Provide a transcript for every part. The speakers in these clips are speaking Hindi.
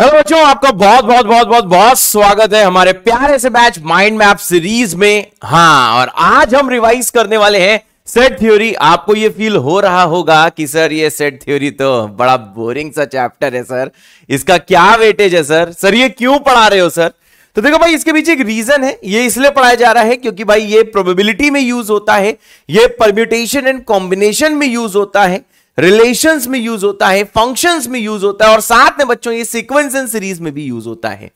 हेलो बच्चों आपका बहुत बहुत बहुत बहुत बहुत स्वागत है हमारे प्यारे से बैच माइंड मैप सीरीज में हाँ और आज हम रिवाइज करने वाले हैं सेट थ्योरी आपको ये फील हो रहा होगा कि सर ये सेट थ्योरी तो बड़ा बोरिंग सा चैप्टर है सर इसका क्या वेटेज है सर सर ये क्यों पढ़ा रहे हो सर तो देखो भाई इसके पीछे एक रीजन है ये इसलिए पढ़ाया जा रहा है क्योंकि भाई ये प्रोबेबिलिटी में यूज होता है ये परम्यूटेशन एंड कॉम्बिनेशन में यूज होता है रिलेशंस में यूज होता है फंक्शंस में यूज होता है और साथ में बच्चों ये सीक्वेंस एंड सीरीज में भी यूज होता है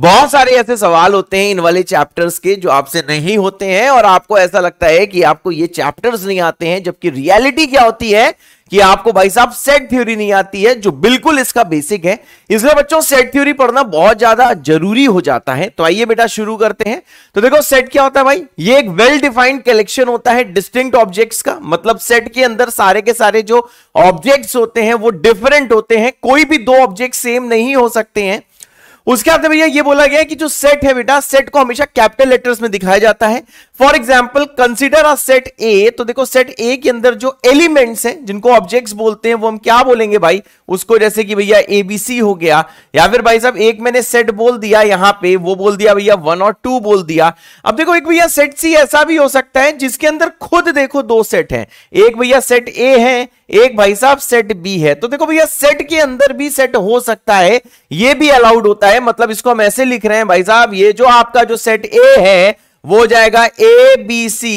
बहुत सारे ऐसे सवाल होते हैं इन वाले चैप्टर्स के जो आपसे नहीं होते हैं और आपको ऐसा लगता है कि आपको ये चैप्टर्स नहीं आते हैं जबकि रियलिटी क्या होती है कि आपको भाई साहब सेट थ्योरी नहीं आती है जो बिल्कुल इसका बेसिक है इसलिए बच्चों सेट थ्योरी पढ़ना बहुत ज्यादा जरूरी हो जाता है तो आइए बेटा शुरू करते हैं तो देखो सेट क्या होता है भाई ये एक वेल डिफाइंड कलेक्शन होता है डिस्टिंक्ट ऑब्जेक्ट्स का मतलब सेट के अंदर सारे के सारे जो ऑब्जेक्ट्स होते हैं वो डिफरेंट होते हैं कोई भी दो ऑब्जेक्ट सेम नहीं हो सकते हैं उसके बाद भैया ये बोला गया कि जो सेट है बेटा सेट को हमेशा कैपिटल लेटर्स में दिखाया जाता है for example consider a set A तो देखो सेट ए के अंदर जो एलिमेंट्स हैं जिनको ऑब्जेक्ट्स बोलते हैं वो हम क्या बोलेंगे भाई उसको जैसे कि भैया ए बी सी हो गया या फिर भाई साहब एक मैंने सेट बोल दिया यहां पे वो बोल दिया भैया वन और टू बोल दिया अब देखो एक भैया सेट सी ऐसा भी हो सकता है जिसके अंदर खुद देखो दो सेट है एक भैया सेट ए है एक भाई साहब सेट बी है तो देखो भैया सेट के अंदर भी सेट हो सकता है ये भी अलाउड होता है है मतलब इसको हम ऐसे लिख रहे हैं भाई साहब ये जो आपका जो सेट ए है वो जाएगा ए बी सी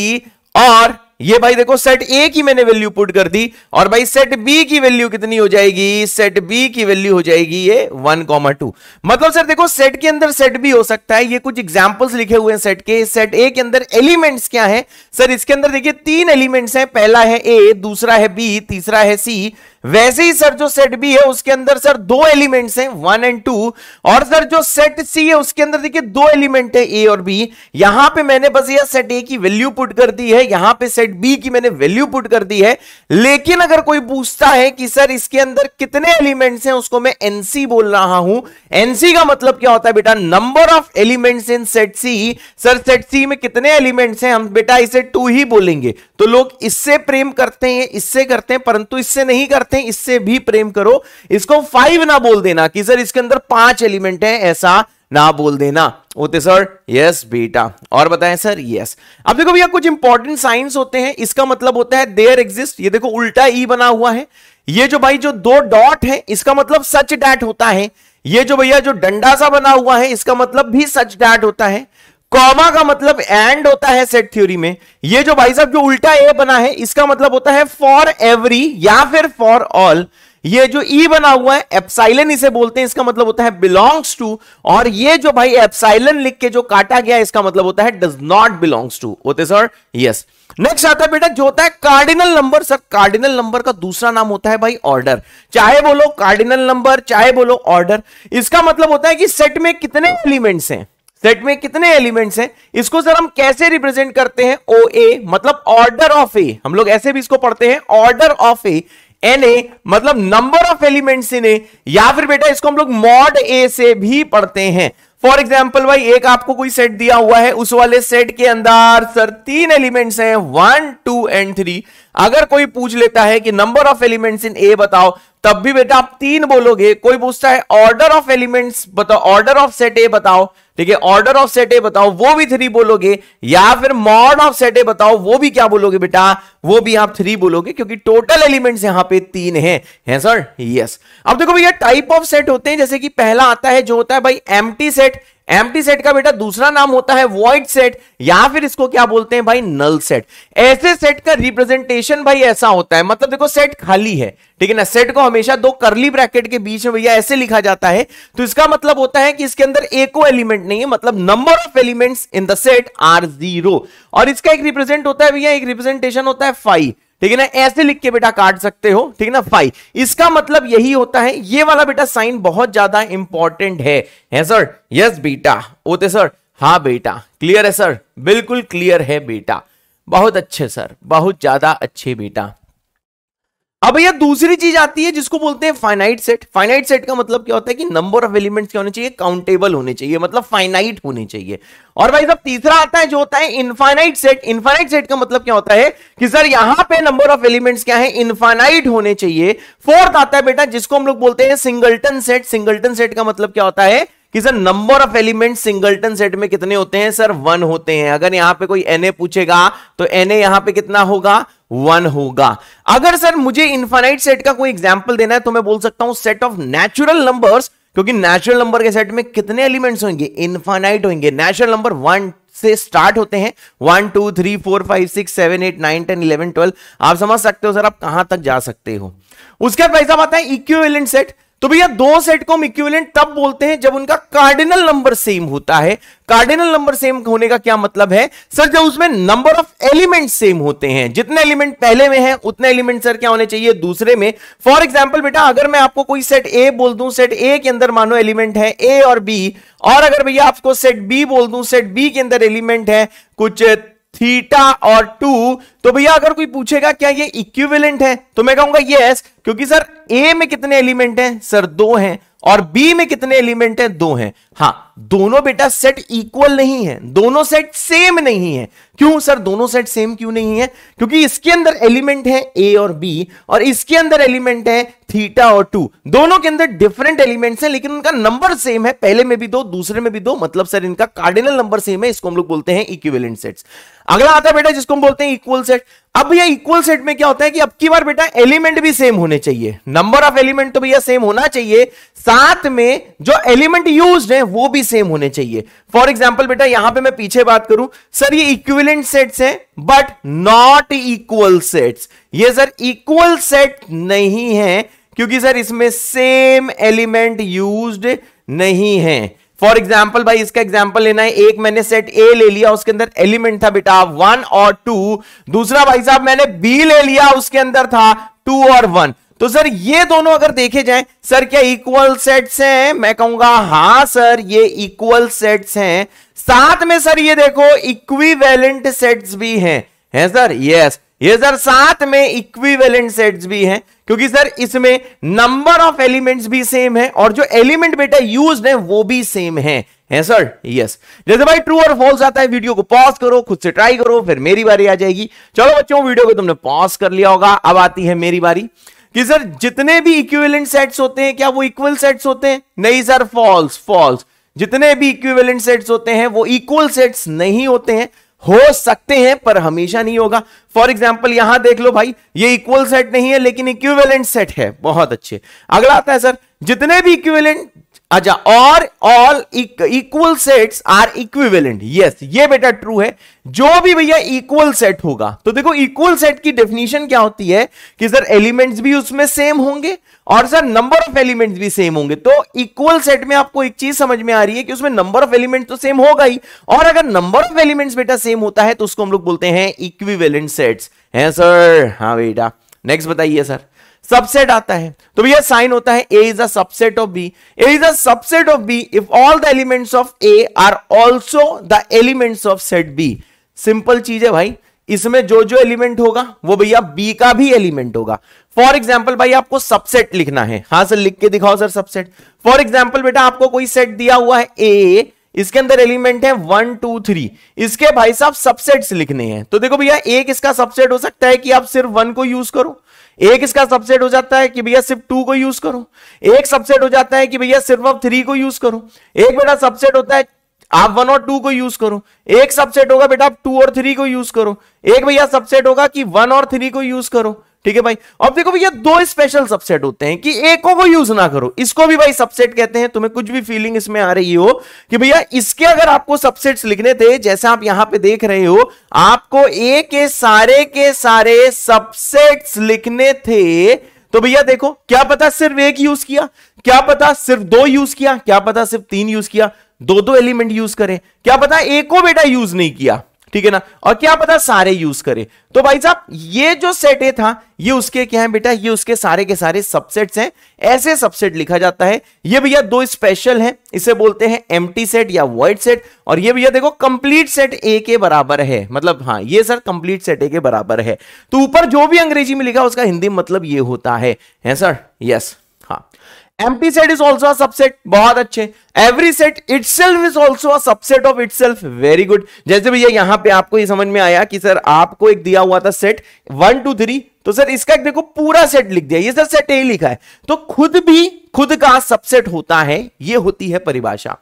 और ये भाई देखो सेट ए की मैंने वैल्यू पुट कर दी और भाई सेट बी की वैल्यू कितनी हो जाएगी सेट बी की वैल्यू हो जाएगी ये वन कॉमा टू मतलब सर देखो सेट के अंदर सेट बी हो सकता है ये कुछ एग्जांपल्स लिखे हुए हैं सेट के सेट ए के अंदर एलिमेंट्स क्या हैं सर इसके अंदर देखिए तीन एलिमेंट्स हैं पहला है ए दूसरा है बी तीसरा है सी वैसे ही सर जो सेट बी है उसके अंदर सर दो एलिमेंट्स हैं वन एंड टू और सर जो सेट सी है उसके अंदर देखिए दो एलिमेंट है ए और बी यहां पे मैंने बस यह सेट ए की वैल्यू पुट कर दी है यहां पे सेट बी की मैंने वैल्यू पुट कर दी है लेकिन अगर कोई पूछता है कि सर इसके अंदर कितने एलिमेंट्स हैं उसको मैं एनसी बोल रहा हूं एनसी का मतलब क्या होता है बेटा number of elements in set C sir set C में कितने एलिमेंट्स हैं हम बेटा इसे टू ही बोलेंगे तो लोग इससे प्रेम करते हैं इससे करते हैं परंतु इससे नहीं करते करते हैं इससे भी प्रेम करो इसको फाइव ना बोल देना कि सर इसके अंदर पांच एलिमेंट है ऐसा ना बोल देना होते सर यस बेटा और बताएं सर यस अब देखो भैया कुछ इंपॉर्टेंट साइंस होते हैं इसका मतलब होता है देयर एग्जिस्ट ये देखो उल्टा ई e बना हुआ है ये जो भाई जो दो डॉट है इसका मतलब सच डैट होता है ये जो भैया जो डंडा सा बना हुआ है इसका मतलब भी सच डैट होता है कॉमा का मतलब एंड होता है सेट थ्योरी में ये जो भाई साहब जो उल्टा ए बना है इसका मतलब होता है फॉर एवरी या फिर फॉर ऑल ये जो ई बना हुआ है एप्साइलन इसे बोलते हैं इसका मतलब होता है बिलोंग्स टू और ये जो भाई एप्साइलन लिख के जो काटा गया इसका मतलब होता है डज नॉट बिलोंग्स टू होते सर यस नेक्स्ट आता है बेटा जो होता है cardinal number sir cardinal number का दूसरा नाम होता है भाई ऑर्डर चाहे बोलो कार्डिनल नंबर चाहे बोलो ऑर्डर इसका मतलब होता है कि सेट में कितने एलिमेंट्स हैं सेट में कितने एलिमेंट्स हैं इसको सर हम कैसे रिप्रेजेंट करते हैं ओ ए मतलब ऑर्डर ऑफ ए हम लोग ऐसे भी इसको पढ़ते हैं order of A N A मतलब number of elements in A या फिर बेटा इसको हम लोग मॉड ए से भी पढ़ते हैं फॉर एग्जाम्पल भाई एक आपको कोई सेट दिया हुआ है उस वाले सेट के अंदर सर तीन एलिमेंट्स हैं वन टू एंड थ्री अगर कोई पूछ लेता है कि number of elements in A बताओ तब भी बेटा आप तीन बोलोगे कोई पूछता है ऑर्डर ऑफ एलिमेंट्स बताओ ऑर्डर ऑफ सेट ए बताओ ठीक है ऑर्डर ऑफ सेट ए बताओ वो भी थ्री बोलोगे या फिर मॉड ऑफ सेट ए बताओ वो भी क्या बोलोगे बेटा वो भी आप थ्री बोलोगे क्योंकि टोटल एलिमेंट्स यहां पे तीन हैं हैं सर यस अब देखो भैया टाइप ऑफ सेट होते हैं जैसे कि पहला आता है जो होता है भाई एम्प्टी सेट एम्प्टी सेट का बेटा दूसरा नाम होता है वॉइड सेट या फिर इसको क्या बोलते हैं भाई नल सेट ऐसे सेट का रिप्रेजेंटेशन भाई ऐसा होता है मतलब देखो सेट खाली है ठीक है ना सेट को हमेशा दो करली ब्रैकेट के बीच में भैया ऐसे लिखा जाता है तो इसका मतलब होता है कि इसके अंदर एको एलिमेंट नहीं है मतलब number of elements in the set are zero और इसका एक रिप्रेजेंट होता है भैया एक रिप्रेजेंटेशन होता है फाइव ठीक है ना ऐसे लिख के बेटा काट सकते हो ठीक है ना फाइव इसका मतलब यही होता है ये वाला बेटा साइन बहुत ज्यादा इंपॉर्टेंट है है सर यस बेटा ओते सर हाँ बेटा क्लियर है सर बिल्कुल क्लियर है बेटा बहुत अच्छे सर बहुत ज्यादा अच्छे बेटा अब यह दूसरी चीज आती है जिसको बोलते हैं फाइनाइट सेट फाइनाइट सेट का मतलब क्या होता है कि नंबर ऑफ एलिमेंट्स क्या होने चाहिए काउंटेबल होने चाहिए मतलब फाइनाइट होने चाहिए और भाई सब तीसरा आता है जो होता है इनफाइनाइट सेट इनफाइनाइट सेट का मतलब क्या होता है कि सर यहां पे नंबर ऑफ एलिमेंट्स क्या है इनफाइनाइट होने चाहिए फोर्थ आता है बेटा जिसको हम लोग बोलते हैं सिंगल्टन सेट सिंगल्टन सेट का मतलब क्या होता है कि sir number of element singleton set में कितने होते हैं सर वन होते हैं अगर यहां पे कोई एन पूछेगा तो एन यहां पे कितना होगा वन होगा अगर सर मुझे इन्फाइनाइट सेट का कोई एग्जाम्पल देना है तो मैं बोल सकता हूं सेट ऑफ नेचुरल नंबर्स क्योंकि नेचुरल नंबर के सेट में कितने एलिमेंट्स होंगे इन्फाइनाइट होंगे नेचुरल नंबर वन से स्टार्ट होते हैं one two three four five six seven eight nine ten eleven twelve आप समझ सकते हो सर आप कहां तक जा सकते हो उसके बाद पैसा बताए है इक्विवेलेंट सेट तो भैया दो सेट को हम इक्विवेलेंट तब बोलते हैं जब उनका कार्डिनल नंबर सेम होता है कार्डिनल नंबर सेम होने का क्या मतलब है सर जब उसमें नंबर ऑफ एलिमेंट सेम होते हैं जितने एलिमेंट पहले में हैं उतने एलिमेंट सर क्या होने चाहिए दूसरे में फॉर एग्जाम्पल बेटा अगर मैं आपको कोई सेट ए बोल दूं सेट ए के अंदर मानो एलिमेंट है ए और बी और अगर भैया आपको सेट बी बोल दूं सेट बी के अंदर एलिमेंट है कुछ थीटा और टू तो भैया अगर कोई पूछेगा क्या ये इक्विवेलेंट है तो मैं कहूंगा यस क्योंकि सर ए में कितने एलिमेंट हैं सर दो हैं और बी में कितने एलिमेंट हैं दो हैं हाँ दोनों बेटा सेट इक्वल नहीं है दोनों सेट सेम नहीं है क्यों सर दोनों सेट सेम क्यों नहीं है क्योंकि इसके अंदर एलिमेंट है ए और बी और इसके अंदर एलिमेंट है थीटा और टू दोनों के अंदर डिफरेंट एलिमेंट्स हैं लेकिन उनका नंबर सेम है पहले में भी दो दूसरे में भी दो मतलब सर इनका कार्डिनल नंबर सेम है इसको हम लोग बोलते हैं इक्विवेलेंट सेट्स अगला आता है बेटा जिसको हम बोलते हैं इक्वल सेट अब ये इक्वल सेट में क्या होता है कि अब की बार बेटा एलिमेंट भी सेम होने चाहिए नंबर ऑफ एलिमेंट तो भैया सेम होना चाहिए साथ में जो एलिमेंट यूज है वो भी सेम होने चाहिए फॉर एग्जाम्पल बेटा यहां पे मैं पीछे बात करूं सर ये इक्विवेलेंट सेट्स हैं बट नॉट इक्वल सेट्स ये सर इक्वल सेट नहीं है क्योंकि सर इसमें सेम एलिमेंट यूज नहीं है फॉर एग्जाम्पल भाई इसका एग्जाम्पल लेना है एक मैंने सेट ए ले लिया उसके अंदर एलिमेंट था बेटा वन और टू दूसरा भाई साहब मैंने बी ले लिया उसके अंदर था टू और वन तो सर ये दोनों अगर देखे जाएं सर क्या इक्वल सेट्स हैं मैं कहूंगा हां सर ये इक्वल सेट्स हैं साथ में सर ये देखो इक्वी सेट्स भी हैं हैं सर यस ये सर साथ में इक्विवेलेंट सेट्स भी हैं क्योंकि सर इसमें नंबर ऑफ एलिमेंट्स भी सेम है और जो एलिमेंट बेटा यूज है वो भी सेम है है सर यस जैसे भाई ट्रू और फॉल्स आता है वीडियो को पॉज करो खुद से ट्राई करो फिर मेरी बारी आ जाएगी चलो बच्चों वीडियो को तुमने पॉज कर लिया होगा अब आती है मेरी बारी कि सर जितने भी इक्विवेलेंट सेट्स होते हैं क्या वो इक्वल सेट्स होते हैं नहीं सर फॉल्स फॉल्स जितने भी इक्विवेलेंट सेट्स होते हैं वो इक्वल सेट्स नहीं होते हैं हो सकते हैं पर हमेशा नहीं होगा फॉर एग्जाम्पल यहां देख लो भाई ये इक्वल सेट नहीं है लेकिन इक्विवेलेंट सेट है बहुत अच्छे अगला आता है सर जितने भी इक्विवेलेंट अच्छा और all equal sets are equivalent yes ये बेटा ट्रू है जो भी भैया इक्वल सेट होगा तो देखो इक्वल सेट की डेफिनेशन क्या होती है कि सर एलिमेंट्स भी उसमें सेम होंगे और सर नंबर ऑफ एलिमेंट्स भी सेम होंगे तो इक्वल सेट में आपको एक चीज समझ में आ रही है कि उसमें नंबर ऑफ एलिमेंट तो सेम होगा ही और अगर नंबर ऑफ एलिमेंट्स बेटा सेम होता है तो उसको हम लोग बोलते हैं इक्विवेलेंट सेट्स है सर हाँ बेटा नेक्स्ट बताइए सर सबसेट आता है तो भैया साइन होता है A is a subset of B A is a subset of B if all the elements of A are also the elements of set B simple चीज है भाई इसमें जो जो एलिमेंट होगा वो भैया बी का भी एलिमेंट होगा फॉर एग्जाम्पल भाई आपको सबसेट लिखना है हाँ सर लिख के दिखाओ सर सबसेट फॉर एग्जाम्पल बेटा आपको कोई सेट दिया हुआ है ए इसके अंदर एलिमेंट है वन टू थ्री इसके भाई साहब सबसेट्स लिखने हैं तो देखो भैया एक इसका सबसेट हो सकता है कि आप सिर्फ वन को यूज करो एक इसका सबसेट हो जाता है कि भैया सिर्फ टू को यूज करो एक सबसेट हो जाता है कि भैया सिर्फ आप थ्री को यूज करो एक बेटा सबसेट होता है आप वन और टू को यूज करो एक सबसेट होगा बेटा आप टू और थ्री को यूज करो एक भैया सबसेट होगा कि वन और थ्री को यूज करो ठीक है भाई अब देखो भैया दो स्पेशल सबसेट होते हैं कि एको को यूज ना करो इसको भी भाई सबसेट कहते हैं तुम्हें कुछ भी फीलिंग इसमें आ रही हो कि भैया इसके अगर आपको सबसेट्स लिखने थे जैसे आप यहां पे देख रहे हो आपको ए के सारे के सारे सबसेट्स लिखने थे तो भैया देखो क्या पता सिर्फ एक यूज किया क्या पता सिर्फ दो यूज किया क्या पता सिर्फ तीन यूज किया दो दो एलिमेंट यूज करें क्या पता एक को बेटा यूज नहीं किया ठीक है ना और क्या पता सारे यूज करे तो भाई साहब ये जो सेट ए था ये उसके क्या है बेटा ये उसके सारे के सारे सबसेट्स हैं ऐसे सबसेट लिखा जाता है ये भैया दो स्पेशल हैं इसे बोलते हैं एम सेट या वर्ड सेट और ये भैया देखो कंप्लीट सेट ए के बराबर है मतलब हाँ ये सर कंप्लीट सेट ए के बराबर है तो ऊपर जो भी अंग्रेजी में लिखा उसका हिंदी मतलब ये होता है है सर यस हाँ empty set is also subset बहुत अच्छे every set itself is also subset of itself very good जैसे भैया यहां पे आपको ये समझ में आया कि सर आपको एक दिया हुआ था सेट वन टू थ्री तो सर इसका एक देखो पूरा सेट लिख दिया ये सर सेट ए लिखा है तो खुद भी खुद का सबसेट होता है ये होती है परिभाषा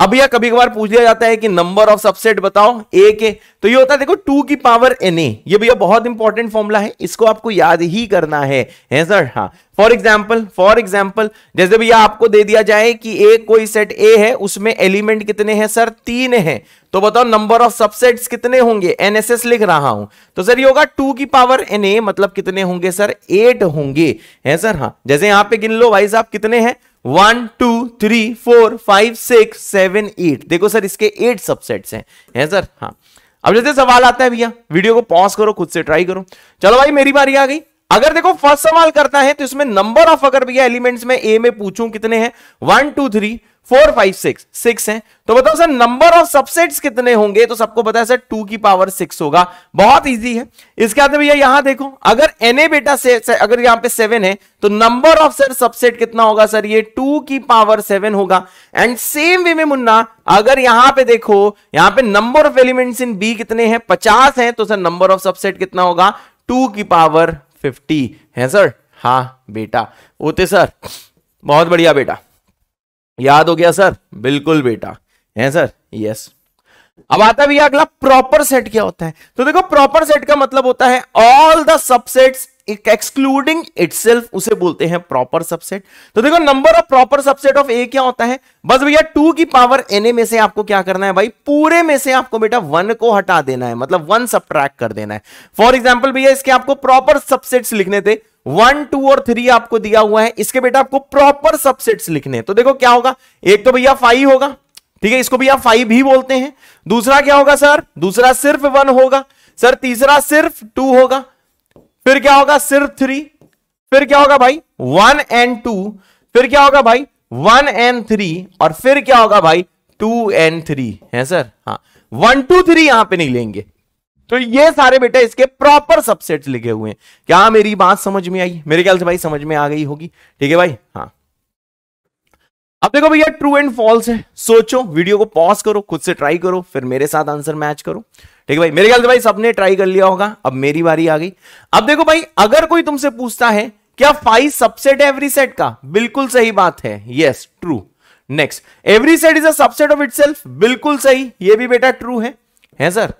अब यह कभी कभार पूछ लिया जाता है कि नंबर ऑफ सबसेट बताओ ए के तो ये होता है देखो टू की पावर एन ए ये भैया बहुत इंपॉर्टेंट फॉर्मुला है इसको आपको याद ही करना है सर हाँ फॉर एग्जाम्पल फॉर एग्जाम्पल जैसे भैया आपको दे दिया जाए कि एक कोई सेट ए है उसमें एलिमेंट कितने हैं सर तीन हैं तो बताओ नंबर ऑफ सबसेट्स कितने होंगे एनएसएस लिख रहा हूं तो सर ये होगा टू की पावर एन ए मतलब कितने होंगे सर एट होंगे है सर हाँ जैसे यहां पे गिन लो भाई साहब कितने हैं one two three four five six seven eight देखो सर इसके एट सबसेट्स हैं है सर हाँ अब जैसे सवाल आता है भैया वीडियो को पॉज करो खुद से ट्राई करो चलो भाई मेरी बारी आ गई अगर देखो फर्स्ट सवाल करता है तो इसमें नंबर ऑफ अगर भैया एलिमेंट्स में ए में पूछूं कितने हैं one two three four five six six है तो बताओ सर नंबर ऑफ सबसेट्स कितने होंगे तो सबको पता है सर टू की पावर सिक्स होगा बहुत इजी है इसके बाद भैया यहां देखो अगर एन ए बेटा से, से अगर यहां पे सेवन है तो नंबर ऑफ सर सबसेट कितना होगा सर ये टू की पावर सेवन होगा एंड सेम वे में मुन्ना अगर यहां पे देखो यहां पे number of elements in B कितने हैं पचास है तो सर नंबर ऑफ सबसेट कितना होगा टू की पावर फिफ्टी है सर हाँ बेटा ओते सर बहुत बढ़िया बेटा याद हो गया सर बिल्कुल बेटा है सर यस अब आता भैया अगला प्रॉपर सेट क्या होता है तो देखो प्रॉपर सेट का मतलब होता है all the subsets excluding self उसे बोलते हैं प्रॉपर सबसेट तो देखो number of proper subset of A क्या होता है बस भैया टू की पावर एन ए में से आपको क्या करना है भाई पूरे में से आपको बेटा वन को हटा देना है मतलब वन सब कर देना है फॉर एग्जाम्पल भैया इसके आपको प्रॉपर सबसेट्स लिखने थे वन टू और थ्री आपको दिया हुआ है इसके बेटा आपको प्रॉपर सबसेट्स लिखने हैं तो देखो क्या होगा एक तो भैया फाइव होगा ठीक है इसको भैया फाइव ही बोलते हैं दूसरा क्या होगा सर दूसरा सिर्फ वन होगा सर तीसरा सिर्फ टू होगा फिर क्या होगा सिर्फ थ्री फिर क्या होगा भाई वन एंड टू फिर क्या होगा भाई वन एंड थ्री और फिर क्या होगा भाई टू एंड थ्री है सर हाँ वन टू थ्री यहां पे नहीं लेंगे तो ये सारे बेटा इसके प्रॉपर सबसेट लिखे हुए हैं क्या मेरी बात समझ में आई मेरे ख्याल से भाई समझ में आ गई होगी ठीक है भाई हाँ अब देखो भैया ट्रू एंड फॉल्स है सोचो वीडियो को पॉज करो खुद से ट्राई करो फिर मेरे साथ आंसर मैच करो ठीक है भाई मेरे ख्याल से भाई सबने ट्राई कर लिया होगा अब मेरी बारी आ गई अब देखो भाई अगर कोई तुमसे पूछता है क्या फाइव सबसेट एवरी सेट का बिल्कुल सही बात है yes true next every set is a subset of it बिल्कुल सही ये भी बेटा ट्रू है है sir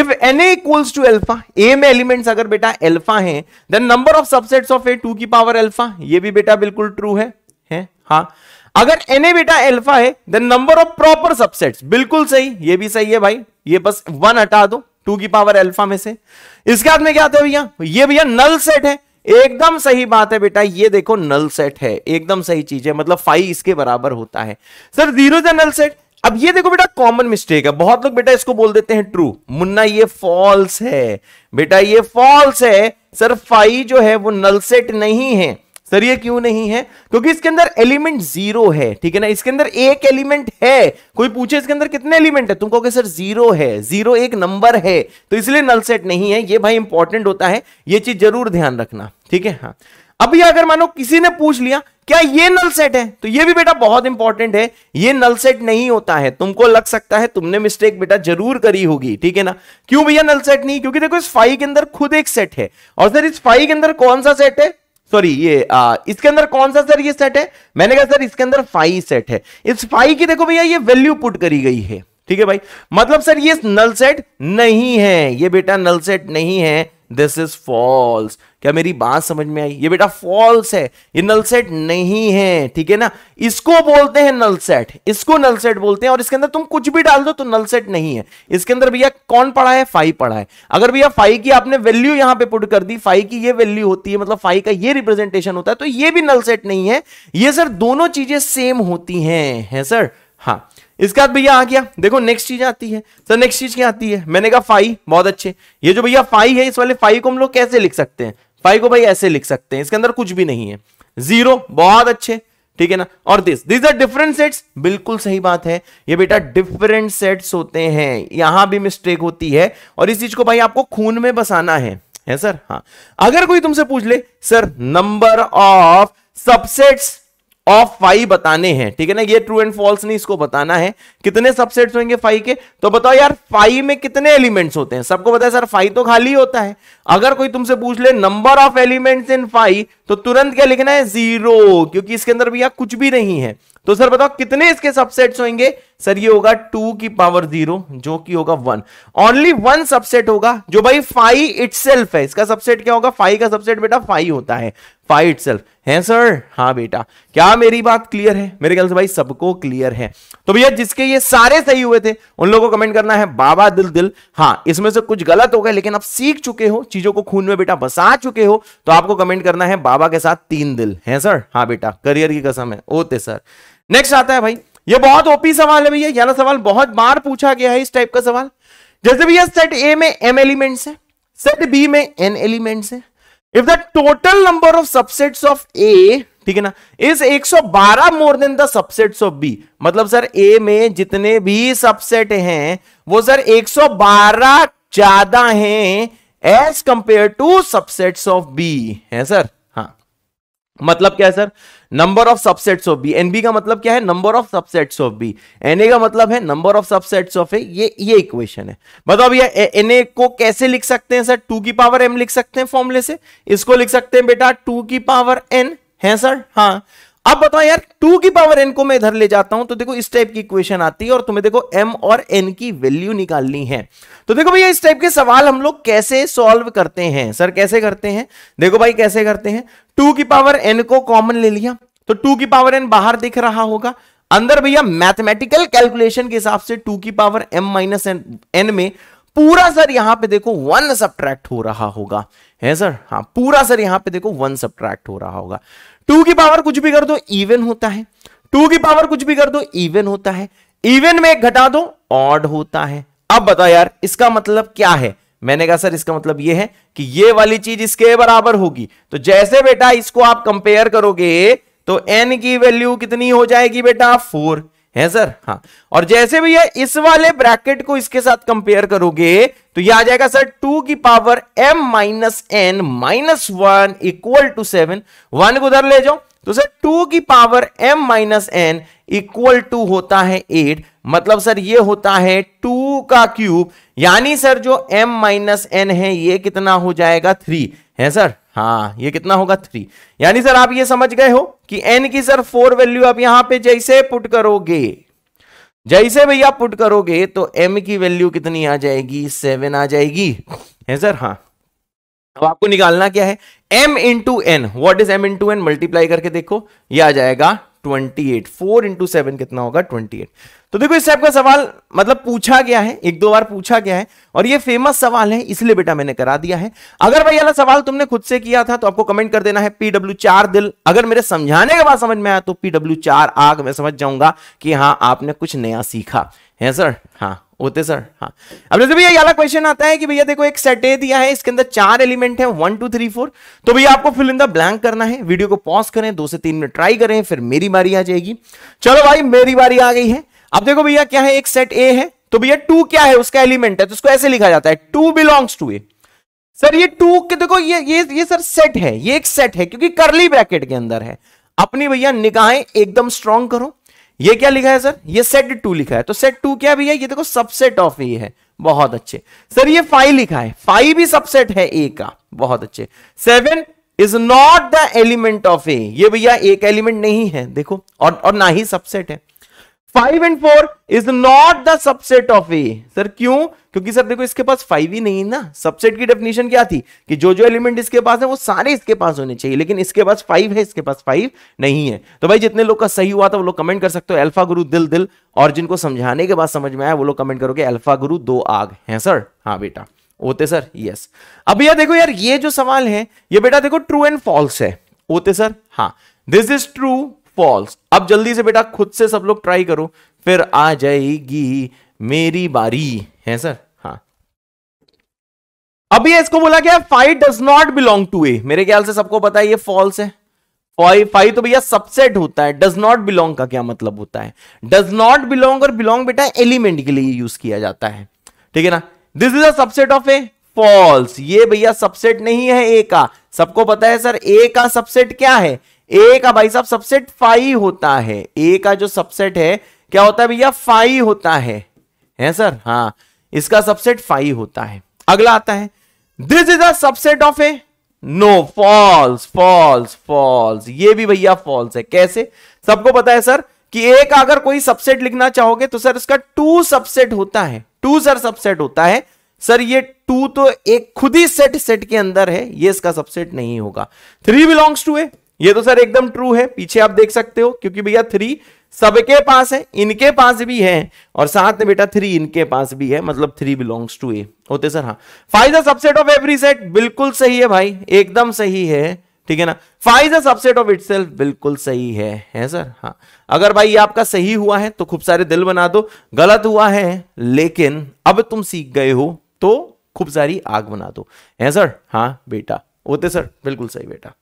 if n equals to alpha A में एलिमेंट्स अगर बेटा एल्फा है then number of subsets of A two की पावर एल्फा ये भी बेटा बिल्कुल ट्रू है, है हाँ अगर एन ए बेटा एल्फा है then number of proper subsets बिल्कुल सही ये भी सही है भाई ये बस वन हटा दो टू की पावर एल्फा में से इसके बाद में क्या आता है भैया ये भैया नल सेट है एकदम सही बात है बेटा ये देखो नल सेट है एकदम सही चीज है मतलब फाइव इसके बराबर होता है सर जीरो नल सेट अब ये देखो बेटा कॉमन मिस्टेक है बहुत लोग बेटा इसको बोल देते हैं ट्रू मुन्ना ये फॉल्स है बेटा ये फॉल्स है सर फाई जो है वो नल सेट नहीं है सर ये क्यों नहीं है क्योंकि इसके अंदर एलिमेंट जीरो है ठीक है ना इसके अंदर एक एलिमेंट है कोई पूछे इसके अंदर कितने एलिमेंट है तुम कहोगे सर जीरो है जीरो एक नंबर है तो इसलिए नल सेट नहीं है ये भाई इंपॉर्टेंट होता है ये चीज जरूर ध्यान रखना ठीक है हाँ अभी अगर मानो किसी ने पूछ लिया क्या ये नल सेट है तो ये भी बेटा बहुत इंपॉर्टेंट है ये नल सेट नहीं होता है तुमको लग सकता है तुमने मिस्टेक बेटा जरूर करी होगी ठीक है ना क्यों भैया नल सेट नहीं क्योंकि देखो इस फाइव के अंदर खुद एक सेट है और सर इस फाइव के अंदर कौन सा सेट है सॉरी ये आ, इसके अंदर कौन सा सर ये सेट है मैंने कहा सर इसके अंदर फाइव सेट है इस फाइव की देखो भैया ये वैल्यू पुट करी गई है ठीक है भाई मतलब सर ये नल सेट नहीं है ये बेटा नल सेट नहीं है दिस इज फॉल्स क्या मेरी बात समझ में आई ये बेटा फॉल्स है ये नल सेट नहीं है ठीक है ना इसको बोलते हैं नल सेट इसको नल सेट बोलते हैं और इसके अंदर तुम कुछ भी डाल दो तो नल सेट नहीं है इसके अंदर भैया कौन पढ़ा है फाइव पढ़ा है अगर भैया फाइव की आपने वैल्यू यहां पे पुट कर दी फाइव की ये वैल्यू होती है मतलब फाइव का ये रिप्रेजेंटेशन होता है तो ये भी नल सेट नहीं है ये सर दोनों चीजें सेम होती हैं है सर हाँ इसके बाद भैया आ गया देखो नेक्स्ट चीज आती है सर नेक्स्ट चीज क्या आती है मैंने कहा फाइव बहुत अच्छे ये जो भैया फाइव है इस वाले फाइव को हम लोग कैसे लिख सकते हैं फाइव को भाई ऐसे लिख सकते हैं इसके अंदर कुछ भी नहीं है जीरो बहुत अच्छे ठीक है ना और this this are different sets बिल्कुल सही बात है ये बेटा डिफरेंट सेट्स होते हैं यहां भी मिस्टेक होती है और इस चीज को भाई आपको खून में बसाना है है सर हाँ अगर कोई तुमसे पूछ ले sir number of subsets of five बताने हैं ठीक है ना ये ट्रू एंड फॉल्स नहीं इसको बताना है कितने सबसेट्स होंगे फाइव के तो बताओ यार फाइव में कितने एलिमेंट्स होते हैं सबको बताया सर फाइव तो खाली होता है अगर कोई तुमसे पूछ ले number of elements in five तो तुरंत क्या लिखना है जीरो क्योंकि इसके अंदर भैया कुछ भी नहीं है तो सर बताओ कितने इसके सबसेट्स होंगे सर ये होगा टू की पावर जीरो जो कि होगा वन ओनली वन सबसेट होगा जो भाई फाइव इट है इसका सबसेट क्या होगा फाइव का सबसेट बेटा फाइव होता है फाइव इट है सर हाँ बेटा क्या मेरी बात क्लियर है मेरे ख्याल से भाई सबको क्लियर है तो भैया जिसके ये सारे सही हुए थे उन लोगों को कमेंट करना है बाबा दिल दिल हाँ इसमें से कुछ गलत हो गए लेकिन आप सीख चुके हो चीजों को खून में बेटा बसा चुके हो तो आपको कमेंट करना है बाबा के साथ तीन दिल है सर हाँ बेटा करियर की कसम है ओते सर नेक्स्ट आता है भाई ये बहुत ओपी सवाल है भैया याना सवाल बहुत बार पूछा गया है इस टाइप का सवाल जैसे भैया सेट ए में एम एलिमेंट्स है सेट बी में एन एलिमेंट्स है if the total number of subsets of A ठीक है ना is 112 more than the subsets of B मतलब सर ए में जितने भी सबसेट हैं वो सर 112 ज्यादा हैं as compare to subsets of B है सर हाँ मतलब क्या है sir number of subsets of B n B का मतलब क्या है number of subsets of B n A का मतलब है number of subsets of A ये ये इक्वेशन है बताओ भैया ए को कैसे लिख सकते हैं सर टू की पावर एम लिख सकते हैं फॉर्मुले से इसको लिख सकते हैं बेटा टू की पावर एन है सर हाँ अब बताओ यार टू की पावर एन को मैं इधर ले जाता हूं तो देखो इस टाइप की इक्वेशन आती है और तुम्हें देखो एम और एन की वैल्यू निकालनी है तो देखो भैया इस टाइप के सवाल हम लोग कैसे सॉल्व करते हैं सर कैसे करते हैं देखो भाई कैसे करते हैं टू की पावर एन को कॉमन ले लिया तो टू की पावर एन बाहर दिख रहा होगा अंदर भैया मैथमेटिकल कैलकुलेशन के हिसाब से टू की पावर एम माइनस एन में पूरा सर यहां पे देखो वन सब्ट्रैक्ट हो रहा होगा है सर हाँ पूरा सर यहां पे देखो वन सब्ट्रैक्ट हो रहा होगा टू की पावर कुछ भी कर दो इवन होता है टू की पावर कुछ भी कर दो इवन होता है इवन में एक घटा दो ऑड होता है अब बताओ यार इसका मतलब क्या है मैंने कहा सर इसका मतलब यह है कि ये वाली चीज इसके बराबर होगी तो जैसे बेटा इसको आप कंपेयर करोगे तो एन की वैल्यू कितनी हो जाएगी बेटा फोर है सर हाँ और जैसे भैया इस वाले ब्रैकेट को इसके साथ कंपेयर करोगे तो ये आ जाएगा सर टू की power m minus n minus one equal to seven one को उधर ले जाओ तो सर टू की power m minus n equal to होता है एट मतलब सर ये होता है टू का क्यूब यानी सर जो एम माइनस एन है ये कितना हो जाएगा थ्री है सर हाँ ये कितना होगा थ्री यानी सर आप ये समझ गए हो कि एन की सर फोर वैल्यू आप यहां पे जैसे पुट करोगे जैसे भैया पुट करोगे तो एम की वैल्यू कितनी आ जाएगी सेवन आ जाएगी है सर हाँ अब तो आपको निकालना क्या है m into n what is m into n multiply करके देखो ये आ जाएगा twenty eight four into seven कितना होगा ट्वेंटी एट तो देखो इस टाइप का सवाल मतलब पूछा गया है एक दो बार पूछा गया है और ये फेमस सवाल है इसलिए बेटा मैंने करा दिया है अगर भाई वाला सवाल तुमने खुद से किया था तो आपको कमेंट कर देना है पीडब्ल्यू चार दिल अगर मेरे समझाने के बाद समझ में आया तो पीडब्ल्यू चार आग मैं समझ जाऊंगा कि हाँ आपने कुछ नया सीखा है सर हाँ होते सर हाँ अब जैसे भैया अला क्वेश्चन आता है कि भैया देखो एक सेट ए दिया है इसके अंदर चार एलिमेंट है वन टू थ्री फोर तो भैया आपको फिल इन द ब्लैंक करना है वीडियो को पॉज करें दो से तीन मिनट ट्राई करें फिर मेरी बारी आ जाएगी चलो भाई मेरी बारी आ गई है अब देखो भैया क्या है एक सेट ए है तो भैया टू क्या है उसका एलिमेंट है तो उसको ऐसे लिखा जाता है two belongs to A sir ये टू के देखो ये ये ये सर सेट है ये एक सेट है क्योंकि करली ब्रैकेट के अंदर है अपनी भैया निगाहें एकदम स्ट्रांग करो ये क्या लिखा है सर ये सेट टू लिखा है तो सेट टू क्या भी है ये देखो सबसेट ऑफ ए है बहुत अच्छे सर ये फाइव लिखा है फाइव भी सबसेट है ए का बहुत अच्छे seven is not the element of A ये भैया एक एलिमेंट नहीं है देखो और और ना ही सबसेट है five and four is not the subset of A sir क्यों क्योंकि सर देखो इसके पास फाइव ही नहीं ना सबसेट की डेफिनेशन क्या थी कि जो जो एलिमेंट इसके पास है वो सारे इसके पास होने चाहिए लेकिन इसके पास फाइव है इसके पास फाइव नहीं है तो भाई जितने लोग का सही हुआ था वो लोग कमेंट कर सकते हो अल्फा गुरु दिल दिल और जिनको समझाने के बाद समझ में आया वो लोग कमेंट करोगे अल्फा गुरु दो आग है सर हाँ बेटा होते सर यस अब भैया देखो यार ये जो सवाल है ये बेटा देखो ट्रू एंड फॉल्स है होते सर हाँ दिस इज ट्रू फॉल्स अब जल्दी से बेटा खुद से सब लोग ट्राई करो फिर आ जाएगी मेरी बारी है सर हाँ अभी इसको बोला गया five does not belong to A मेरे ख्याल से सबको पता है ये फॉल्स है फाइव फाइव तो भैया सबसेट होता है डज नॉट बिलोंग का क्या मतलब होता है डज नॉट बिलोंग और बिलोंग बेटा एलिमेंट के लिए यूज किया जाता है ठीक है ना this is a subset of A false ये भैया सबसेट नहीं है ए का सबको पता है सर ए का सबसेट क्या है ए का भाई साहब सबसेट फाइव होता है ए का जो सबसेट है क्या होता है भैया फाइव होता है है सर हाँ इसका सबसेट फाइव होता है अगला आता है this is a subset of A no false false false ये भी भैया फॉल्स है कैसे सबको पता है सर कि ए का अगर कोई सबसेट लिखना चाहोगे तो सर इसका टू सबसेट होता है टू सर सबसेट होता है सर ये टू तो एक खुद ही सेट सेट के अंदर है ये इसका सबसेट नहीं होगा थ्री बिलोंग्स टू ए ये तो सर एकदम ट्रू है पीछे आप देख सकते हो क्योंकि भैया थ्री सबके पास है इनके पास भी है और साथ में बेटा थ्री इनके पास भी है मतलब थ्री बिलोंग्स टू ए होते सर हाँ five subset of every set बिल्कुल सही है भाई एकदम सही है ठीक है ना फाइव सबसेट ऑफ इट बिल्कुल सही है है सर हाँ अगर भाई आपका सही हुआ है तो खूब सारे दिल बना दो गलत हुआ है लेकिन अब तुम सीख गए हो तो खूब सारी आग बना दो है सर हाँ बेटा होते सर बिल्कुल सही बेटा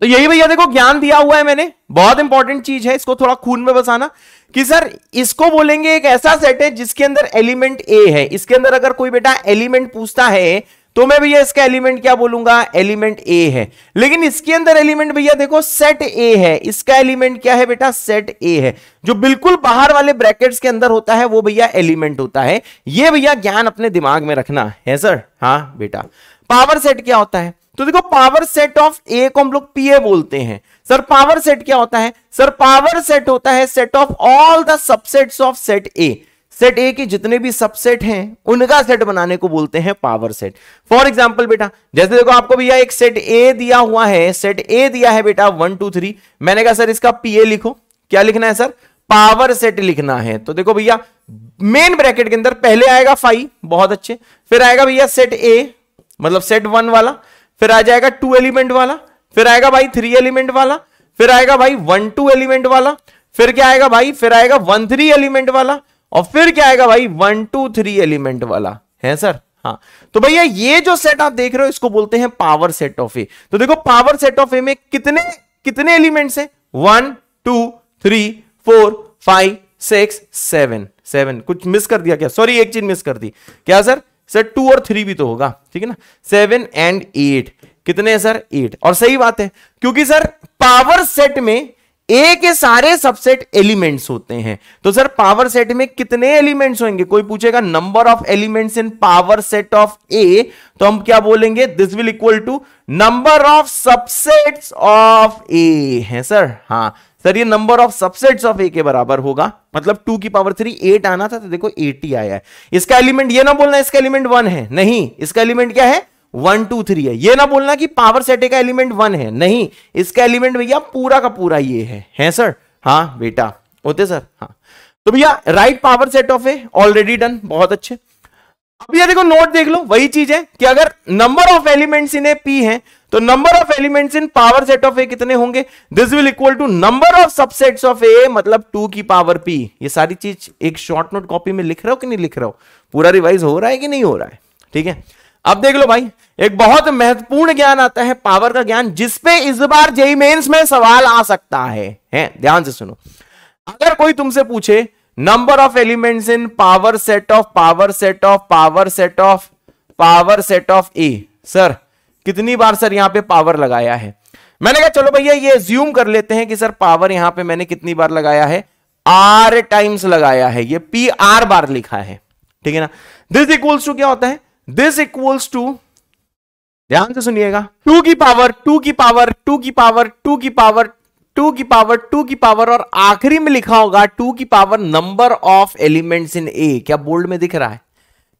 तो यही भैया देखो ज्ञान दिया हुआ है मैंने बहुत इंपॉर्टेंट चीज है इसको थोड़ा खून में बसाना कि सर इसको बोलेंगे एक ऐसा सेट है जिसके अंदर एलिमेंट ए है इसके अंदर अगर कोई बेटा एलिमेंट पूछता है तो मैं भैया इसका एलिमेंट क्या बोलूंगा एलिमेंट ए है लेकिन इसके अंदर एलिमेंट भैया देखो सेट ए है इसका एलिमेंट क्या है बेटा सेट ए है जो बिल्कुल बाहर वाले ब्रैकेट्स के अंदर होता है वो भैया एलिमेंट होता है ये भैया ज्ञान अपने दिमाग में रखना है सर हाँ बेटा पावर सेट क्या होता है तो देखो पावर सेट ऑफ ए को हम लोग पीए बोलते हैं सर पावर सेट क्या होता है सर पावर सेट होता है set of all the subsets of set A set A के जितने भी सबसेट हैं उनका सेट बनाने को बोलते हैं पावर सेट फॉर एग्जाम्पल बेटा जैसे देखो आपको भैया एक सेट ए दिया हुआ है सेट ए दिया है बेटा वन टू थ्री मैंने कहा सर इसका पी ए लिखो क्या लिखना है सर पावर सेट लिखना है तो देखो भैया मेन ब्रैकेट के अंदर पहले आएगा फाइव बहुत अच्छे फिर आएगा भैया सेट ए मतलब सेट वन वाला फिर आ जाएगा टू एलिमेंट वाला फिर आएगा भाई थ्री एलिमेंट वाला फिर आएगा भाई वन टू एलिमेंट वाला फिर क्या आएगा भाई फिर आएगा वन थ्री एलिमेंट वाला और फिर क्या आएगा भाई वन टू थ्री एलिमेंट वाला है सर हाँ तो भैया ये जो सेट आप देख रहे हो इसको बोलते हैं पावर सेट ऑफ ए तो देखो पावर सेट ऑफ ए में कितने कितने एलिमेंट्स हैं one two three four five six seven seven कुछ मिस कर दिया क्या सॉरी एक चीज मिस कर दी क्या सर सर टू और थ्री भी तो होगा ठीक है ना सेवन एंड एट कितने हैं सर एट और सही बात है क्योंकि सर पावर सेट में ए के सारे सबसेट एलिमेंट्स होते हैं तो सर पावर सेट में कितने एलिमेंट्स होंगे कोई पूछेगा number of elements in power set of A तो हम क्या बोलेंगे this will equal to number of subsets of A है सर हाँ सर ये number of subsets of A के बराबर होगा मतलब टू की पावर थ्री एट आना था तो देखो एटी आया है इसका एलिमेंट ये ना बोलना इसका एलिमेंट वन है नहीं इसका एलिमेंट क्या है वन टू थ्री है ये ना बोलना कि पावर सेट ए का एलिमेंट वन है नहीं इसका एलिमेंट भैया पूरा का पूरा ये है है सर हाँ बेटा होते सर हाँ तो भैया right power set of A already done बहुत अच्छे अब ये देखो नोट देख लो वही चीज है कि अगर number of elements in A p है तो number of elements in power set of A कितने होंगे this will equal to number of subsets of A मतलब टू की पावर पी ये सारी चीज एक शॉर्ट नोट कॉपी में लिख रहे हो कि नहीं लिख रहे हो पूरा रिवाइज हो रहा है कि नहीं हो रहा है ठीक है अब देख लो भाई एक बहुत महत्वपूर्ण ज्ञान आता है पावर का ज्ञान जिसपे इस बार जेई मेन्स में सवाल आ सकता है है ध्यान से सुनो अगर कोई तुमसे पूछे number of elements in power set of power set of power set of power set of A sir कितनी बार सर यहां पे पावर लगाया है मैंने कहा चलो भैया ये ज्यूम कर लेते हैं कि सर पावर यहां पे मैंने कितनी बार लगाया है आर टाइम्स लगाया है ये पी आर बार लिखा है ठीक है ना दिस इक्वल्स टू क्या होता है दिस इक्वल्स टू ध्यान से सुनिएगा टू की पावर टू की पावर टू की पावर टू की पावर टू की पावर टू की पावर और आखिरी में लिखा होगा टू की power number of elements in A क्या बोल्ड में दिख रहा है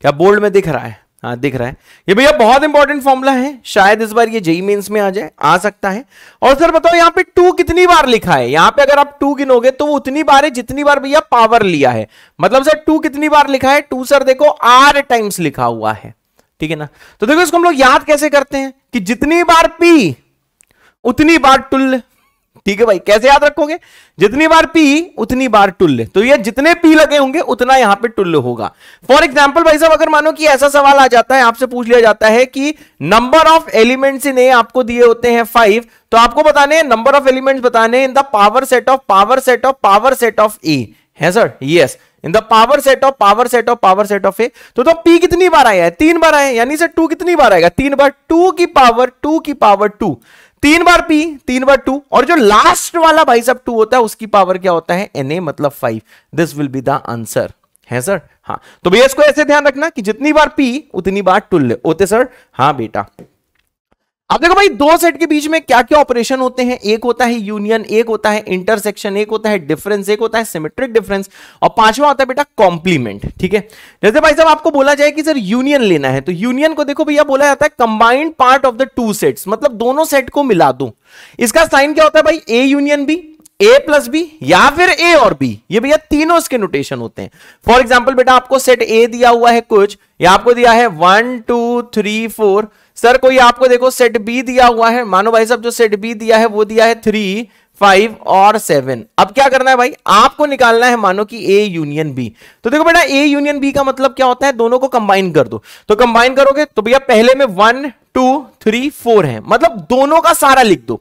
क्या बोल्ड में दिख रहा है हाँ दिख रहा है ये भैया बहुत इंपॉर्टेंट फॉर्मूला है शायद इस बार ये जेई मेंस में आ जाए आ सकता है और सर बताओ यहाँ पे टू कितनी बार लिखा है यहाँ पे अगर आप टू गिनोगे तो वो उतनी बार है जितनी बार भैया पावर लिया है मतलब सर टू कितनी बार लिखा है टू सर देखो आर टाइम्स लिखा हुआ है ठीक है ना तो देखो इसको हम लोग याद कैसे करते हैं कि जितनी बार पी उतनी बार टुल्य ठीक है भाई कैसे याद रखोगे जितनी बार पी उतनी बार टुल्ल तो ये जितने पी लगे होंगे उतना यहां पे टुल्ल होगा फॉर एग्जाम्पल भाई साहब अगर मानो कि ऐसा सवाल आ जाता है आपसे पूछ लिया जाता है कि number of elements in A आपको दिए होते हैं फाइव तो आपको बताने हैं नंबर ऑफ एलिमेंट्स बताने in the power set of power set of power set of A है sir yes in the power set of power set of power set of A तो तो पी कितनी बार आया है तीन बार आए यानी सर टू कितनी बार आएगा तीन बार टू की पावर टू की पावर टू तीन बार पी तीन बार टू और जो लास्ट वाला भाई साहब टू होता है उसकी पावर क्या होता है एन ए मतलब five this will be the answer है सर हाँ तो भैया इसको ऐसे ध्यान रखना कि जितनी बार पी उतनी बार टुल होते सर हाँ बेटा अब देखो भाई दो सेट के बीच में क्या क्या ऑपरेशन होते हैं एक होता है यूनियन एक होता है इंटरसेक्शन एक होता है डिफरेंस एक होता है सिमेट्रिक डिफरेंस और पांचवा होता है बेटा कॉम्प्लीमेंट ठीक है जैसे भाई साहब आपको बोला जाए कि सर यूनियन लेना है तो यूनियन को देखो भैया बोला जाता है combined part of the two sets मतलब दोनों सेट को मिला दो इसका साइन क्या होता है भाई A union B A plus B या फिर ए और बी ये भैया तीनों इसके नोटेशन होते हैं फॉर एग्जाम्पल बेटा आपको सेट ए दिया हुआ है कुछ या आपको दिया है one two three four sir कोई आपको देखो सेट बी दिया हुआ है मानो भाई साहब जो सेट बी दिया है वो दिया है थ्री फाइव और सेवन अब क्या करना है भाई आपको निकालना है मानो कि ए यूनियन बी तो देखो बेटा ए यूनियन बी का मतलब क्या होता है दोनों को कंबाइन कर दो तो कंबाइन करोगे तो भैया पहले में वन टू थ्री फोर है मतलब दोनों का सारा लिख दो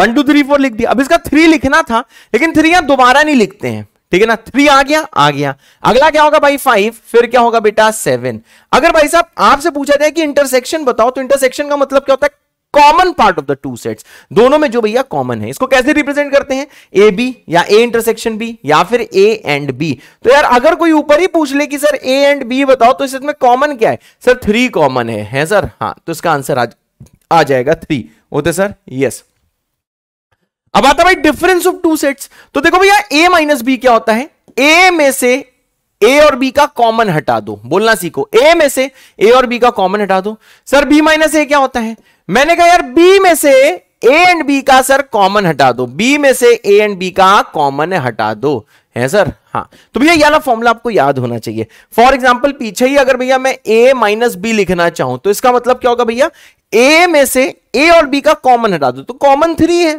वन टू थ्री फोर लिख दिया अब इसका थ्री लिखना था लेकिन थ्री यहां दोबारा नहीं लिखते हैं ठीक है ना थ्री तो आ गया आ गया अगला क्या होगा भाई फाइव फिर क्या होगा बेटा सेवन अगर भाई साहब आपसे पूछा जाए कि इंटरसेक्शन बताओ तो इंटरसेक्शन का मतलब क्या होता है common part of the two sets दोनों में जो भैया कॉमन है इसको कैसे रिप्रेजेंट करते हैं ए बी या ए इंटरसेक्शन बी या फिर ए एंड बी तो यार अगर कोई ऊपर ही पूछ ले कि सर ए एंड बी बताओ तो इसमें कॉमन क्या है सर थ्री कॉमन है है सर हाँ तो इसका आंसर आज आ जाएगा थ्री होते सर यस अब आता भाई डिफरेंस ऑफ टू सेट्स तो देखो भैया ए माइनस बी क्या होता है ए में से ए और बी का कॉमन हटा दो बोलना सीखो ए में से ए और बी का कॉमन हटा दो सर बी माइनस ए क्या होता है मैंने कहा यार बी में से ए एंड बी का सर कॉमन हटा दो बी में से ए एंड बी का कॉमन हटा दो है सर हाँ तो भैया यार फॉर्मूला आपको याद होना चाहिए फॉर एग्जाम्पल पीछे ही अगर भैया मैं ए माइनस बी लिखना चाहूं तो इसका मतलब क्या होगा भैया ए में से ए और बी का कॉमन हटा दो तो कॉमन थ्री है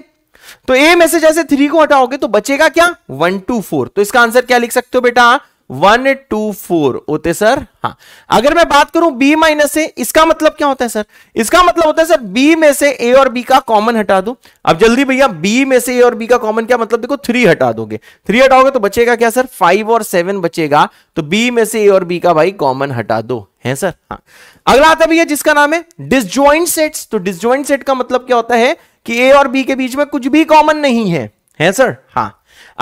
तो ए में से जैसे थ्री को हटाओगे तो बचेगा क्या वन टू फोर तो इसका आंसर क्या लिख सकते हो बेटा वन टू फोर होते सर हाँ अगर मैं बात करूं बी माइनस से इसका मतलब क्या होता है सर इसका मतलब होता है सर बी में से ए और बी का कॉमन हटा दो अब जल्दी भैया बी में से ए और बी का कॉमन क्या मतलब देखो थ्री हटा दोगे थ्री हटाओगे तो बचेगा क्या सर फाइव और सेवन बचेगा तो बी में से ए और बी का भाई कॉमन हटा दो है सर हाँ अगला आता भैया जिसका नाम है डिसजॉइंट सेट्स तो डिसजॉइंट सेट का मतलब क्या होता है कि ए और बी के बीच में कुछ भी कॉमन नहीं है है सर हाँ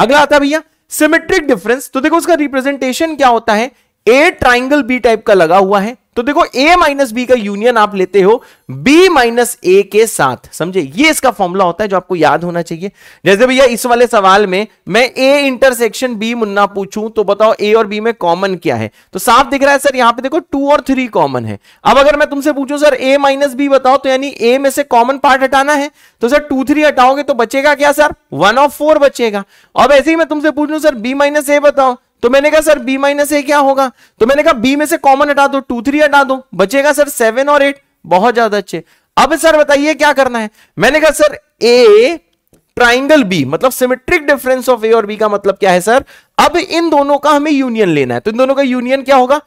अगला आता भैया सिमेट्रिक डिफरेंस तो देखो उसका रिप्रेजेंटेशन क्या होता है ए ट्राइंगल बी टाइप का लगा हुआ है तो देखो ए माइनस बी का यूनियन आप लेते हो बी माइनस ए के साथ समझे ये इसका फॉर्मूला होता है जो आपको याद होना चाहिए जैसे भैया इस वाले सवाल में मैं ए इंटरसेक्शन बी मुन्ना पूछूं तो बताओ ए और बी में कॉमन क्या है तो साफ दिख रहा है सर यहां पे देखो टू और थ्री कॉमन है अब अगर मैं तुमसे पूछूं सर ए माइनस बी बताओ तो यानी ए में से कॉमन पार्ट हटाना है तो सर टू थ्री हटाओगे तो बचेगा क्या सर वन ऑफ फोर बचेगा अब ऐसे ही मैं तुमसे पूछूं सर बी माइनस ए बताओ तो मैंने कहा सर बी माइनस ए क्या होगा तो मैंने कहा बी में से कॉमन हटा दो टू थ्री हटा दो बचेगा सर सेवन और एट बहुत ज्यादा अच्छे अब सर बताइए क्या करना है मैंने कहा सर ए ट्राइंगल बी मतलब सिमेट्रिक डिफरेंस ऑफ ए और बी का मतलब क्या है सर अब इन दोनों का हमें यूनियन लेना है तो इन दोनों का यूनियन क्या होगा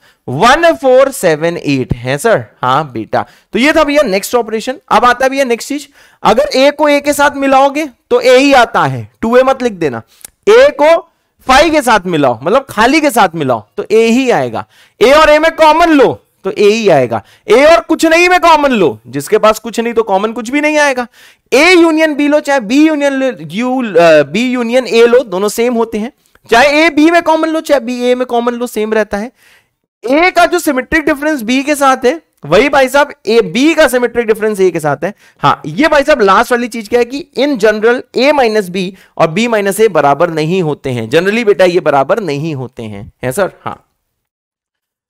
वन फोर सेवन एट है सर हाँ बेटा तो ये था भैया नेक्स्ट ऑपरेशन अब आता है भैया नेक्स्ट चीज अगर ए को ए के साथ मिलाओगे तो ए ही आता है टू ए मत लिख देना ए को फाइव के साथ मिलाओ मतलब खाली के साथ मिलाओ तो ए ही आएगा ए और ए में कॉमन लो तो ए ही आएगा ए और कुछ नहीं में कॉमन लो जिसके पास कुछ नहीं तो कॉमन कुछ भी नहीं आएगा ए यूनियन बी लो चाहे B union U B union A लो दोनों सेम होते हैं चाहे ए बी में कॉमन लो चाहे बी ए में कॉमन लो सेम रहता है ए का जो सिमेट्रिक डिफरेंस बी के साथ है वही भाई साहब ए बी का सिमेट्रिक डिफरेंस ए के साथ है हाँ ये भाई साहब लास्ट वाली चीज क्या है कि in general A minus B और बी माइनस ए बराबर नहीं होते हैं जनरली बेटा ये बराबर नहीं होते हैं है सर हाँ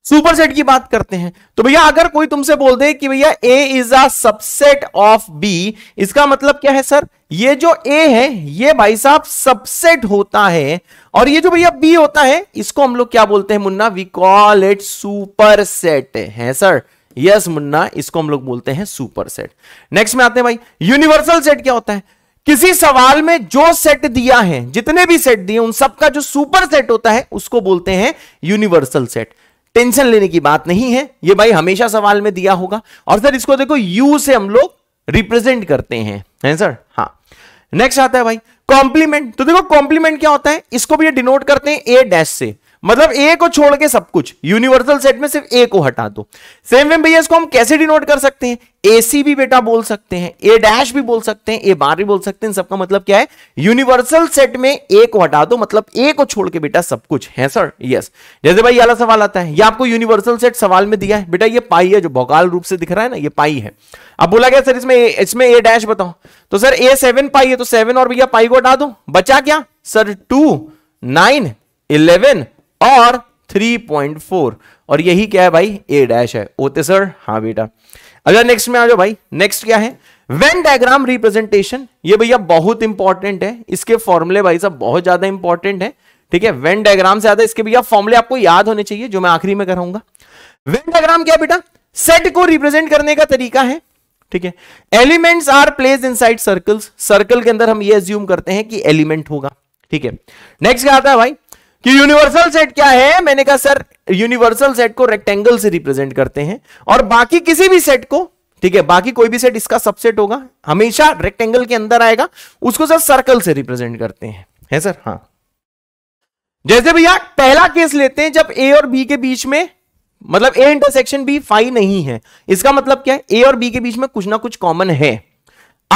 सुपर सेट की बात करते हैं तो भैया अगर कोई तुमसे बोल दे कि भैया A is a subset of B इसका मतलब क्या है सर ये जो ए है ये भाई साहब सबसेट होता है और ये जो भैया बी होता है इसको हम लोग क्या बोलते हैं मुन्ना we call it super set है सर यस मुन्ना इसको हम लोग बोलते हैं सुपर सेट नेक्स्ट में आते हैं भाई यूनिवर्सल सेट क्या होता है किसी सवाल में जो सेट दिया है जितने भी सेट दिए उन सबका जो सुपर सेट होता है उसको बोलते हैं यूनिवर्सल सेट टेंशन लेने की बात नहीं है ये भाई हमेशा सवाल में दिया होगा और सर इसको देखो यू से हम लोग रिप्रेजेंट करते हैं है सर हाँ नेक्स्ट आता है भाई कॉम्प्लीमेंट तो देखो कॉम्प्लीमेंट क्या होता है इसको भी ये डिनोट करते हैं ए डैश से मतलब ए को छोड़ के सब कुछ यूनिवर्सल सेट में सिर्फ ए को हटा दो सेम वेम भैया इसको हम कैसे डिनोट कर सकते हैं ए सी भी बेटा बोल सकते हैं ए डैश भी बोल सकते हैं ए बार भी बोल सकते हैं सबका मतलब क्या है यूनिवर्सल सेट में ए को हटा दो मतलब ए को छोड़ के बेटा सब कुछ है सर यस जैसे भाई अला सवाल आता है ये आपको यूनिवर्सल सेट सवाल में दिया है बेटा ये पाई है जो भौकाल रूप से दिख रहा है ना ये पाई है अब बोला गया सर इसमें इसमें ए डैश बताओ तो सर ए सेवन पाई है तो सेवन और भैया पाई को हटा दो बचा क्या सर टू नाइन इलेवन और 3.4 और यही क्या है भाई ए डैश है ओते सर हाँ बेटा अगर नेक्स्ट में आ जाओ भाई नेक्स्ट क्या है वेन डायग्राम रिप्रेजेंटेशन ये भैया बहुत इंपॉर्टेंट है इसके फॉर्मुले भाई साहब बहुत ज्यादा इंपॉर्टेंट है ठीक है वेन डायग्राम से आता है इसके भैया फॉर्मुले आपको याद होने चाहिए जो मैं आखिरी में कराऊंगा वेन डायग्राम क्या बेटा सेट को रिप्रेजेंट करने का तरीका है ठीक है elements are place inside circles circle के अंदर हम ये एज्यूम करते हैं कि एलिमेंट होगा ठीक है नेक्स्ट क्या आता है भाई कि यूनिवर्सल सेट क्या है मैंने कहा सर यूनिवर्सल सेट को रेक्टेंगल से रिप्रेजेंट करते हैं और बाकी किसी भी सेट को ठीक है बाकी कोई भी सेट इसका सबसेट होगा हमेशा रेक्टेंगल के अंदर आएगा उसको सर सर्कल से रिप्रेजेंट करते हैं है सर हाँ जैसे भैया पहला केस लेते हैं जब ए और बी के बीच में मतलब ए इंटरसेक्शन बी फाइव नहीं है इसका मतलब क्या है ए और बी के बीच में कुछ ना कुछ कॉमन है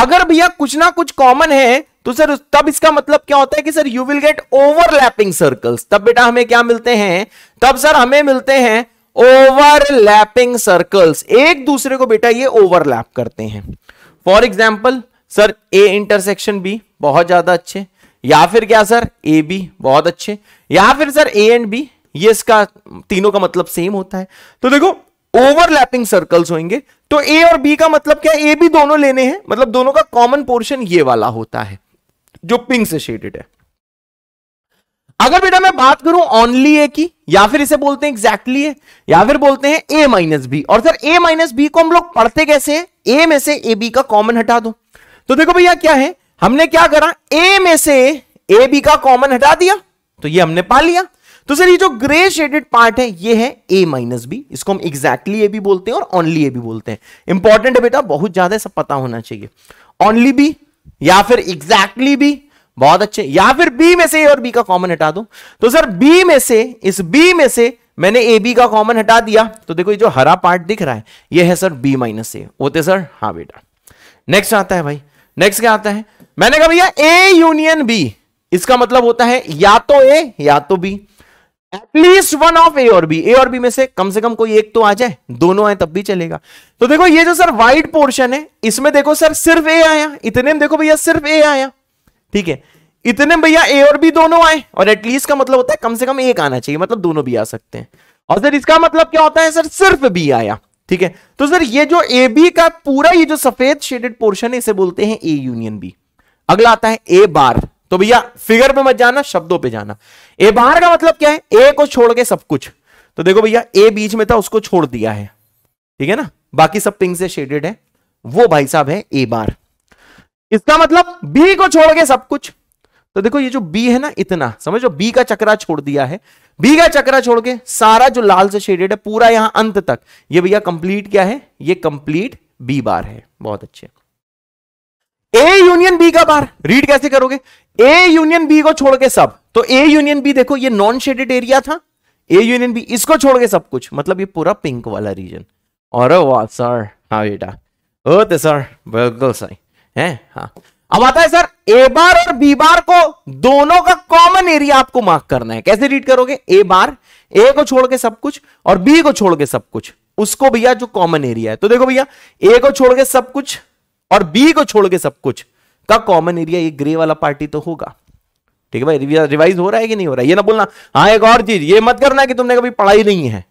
अगर भैया कुछ ना कुछ कॉमन है तो सर तब इसका मतलब क्या होता है कि sir you will get overlapping circles तब बेटा हमें क्या मिलते हैं तब सर हमें मिलते हैं ओवरलैपिंग सर्कल्स एक दूसरे को बेटा ये ओवरलैप करते हैं for example sir A intersection B बहुत ज्यादा अच्छे या फिर क्या सर ए बी बहुत अच्छे या फिर सर ए एंड बी ये इसका तीनों का मतलब सेम होता है तो देखो ओवरलैपिंग सर्कल्स होंगे तो ए और बी का मतलब क्या ए बी दोनों लेने हैं मतलब दोनों का कॉमन पोर्शन ये वाला होता है जो पिंक से शेडेड है अगर बेटा मैं बात करूं ओनली ए की या फिर इसे बोलते हैं एग्जैक्टली exactly है या फिर बोलते हैं ए माइनस बी और सर ए माइनस बी को हम लोग पढ़ते कैसे ए में से ए बी का कॉमन हटा दो तो देखो भैया क्या है हमने क्या करा ए में से ए बी का कॉमन हटा दिया तो ये हमने पा लिया तो सर ये जो ग्रे शेडेड पार्ट है ये है ए माइनस बी इसको हम एग्जैक्टली ए बी बोलते हैं और ओनली ए बी बोलते हैं इंपॉर्टेंट है बेटा बहुत ज्यादा सब पता होना चाहिए ओनली बी या फिर एग्जैक्टली exactly बी बहुत अच्छे या फिर बी में से ए और बी का कॉमन हटा दो तो सर बी में से इस बी में से मैंने ए बी का कॉमन हटा दिया तो देखो ये जो हरा पार्ट दिख रहा है ये है सर बी माइनस ए होते सर हा बेटा नेक्स्ट आता है भाई नेक्स्ट क्या आता है मैंने कहा भैया ए यूनियन बी इसका मतलब होता है या तो ए या तो B at least one of A और बी ए और बी में से कम से कम कोई एक तो आ जाए दोनों आए तब भी चलेगा तो देखो ये जो सर वाइट पोर्शन है इसमें देखो सर सिर्फ ए आया इतने में देखो भैया सिर्फ ए आया ठीक है इतने भैया ए और बी दोनों आए और एटलीस्ट का मतलब होता है कम से कम एक आना चाहिए मतलब दोनों भी आ सकते हैं और सर इसका मतलब क्या होता है सर सिर्फ बी आया ठीक है तो सर ये जो ए बी का पूरा ये जो सफेद शेडेड पोर्शन है इसे बोलते हैं ए यूनियन बी अगला आता है ए बार तो भैया फिगर पे मत जाना शब्दों पे जाना ए बाहर का मतलब क्या है ए को छोड़ के सब कुछ तो देखो भैया ए बीच में था उसको छोड़ दिया है ठीक है ना बाकी सब पिंक से शेडेड है वो भाई साहब है ए बार इसका मतलब बी को छोड़ के सब कुछ तो देखो ये जो बी है ना इतना समझो बी का चक्रा छोड़ दिया है बी का चक्रा छोड़ के सारा जो लाल से शेडेड है पूरा यहां अंत तक ये भैया कंप्लीट क्या है ये कंप्लीट बी बार है बहुत अच्छे ए यूनियन बी का बार रीड कैसे करोगे ए यूनियन बी को छोड़ के सब तो ए यूनियन बी देखो ये नॉन शेडेड एरिया था ए यूनियन बी इसको छोड़ के सब कुछ मतलब ये पूरा पिंक वाला रीजन और सर हाँ बेटा ओते सर बिल्कुल सही है हाँ अब आता है सर ए बार और बी बार को दोनों का कॉमन एरिया आपको मार्क करना है कैसे रीड करोगे ए बार ए को छोड़ के सब कुछ और बी को छोड़ के सब कुछ उसको भैया जो कॉमन एरिया है तो देखो भैया ए को छोड़ के सब कुछ और बी को छोड़ के सब कुछ का कॉमन एरिया ये ग्रे वाला पार्टी तो होगा ठीक है भाई रिवाइज हो रहा है कि नहीं हो रहा है ये ना बोलना हाँ एक और चीज ये मत करना कि तुमने कभी पढ़ाई नहीं है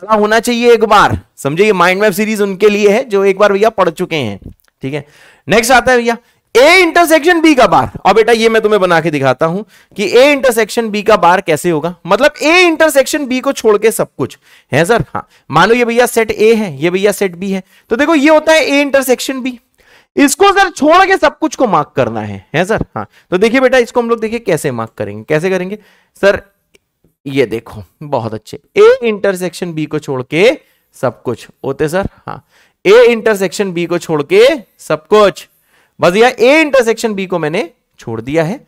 पढ़ा होना चाहिए एक बार समझे ये माइंड मैप सीरीज उनके लिए है जो एक बार भैया पढ़ चुके हैं ठीक है नेक्स्ट आता है भैया ए इंटरसेक्शन बी का बार और बेटा ये मैं तुम्हें बना के दिखाता हूं कि ए इंटरसेक्शन बी का बार कैसे होगा मतलब ए इंटरसेक्शन बी को छोड़ के सब कुछ है सर हाँ मानो ये भैया सेट ए है ये भैया सेट बी है तो देखो ये होता है ए इंटरसेक्शन बी इसको सर छोड़ के सब कुछ को मार्क करना है है सर हाँ तो देखिए बेटा इसको हम लोग देखिए कैसे मार्क करेंगे कैसे करेंगे सर ये देखो बहुत अच्छे ए इंटरसेक्शन बी को छोड़ के सब कुछ होते सर हाँ ए इंटरसेक्शन बी को छोड़ के सब कुछ बस यार ए इंटरसेक्शन बी को मैंने छोड़ दिया है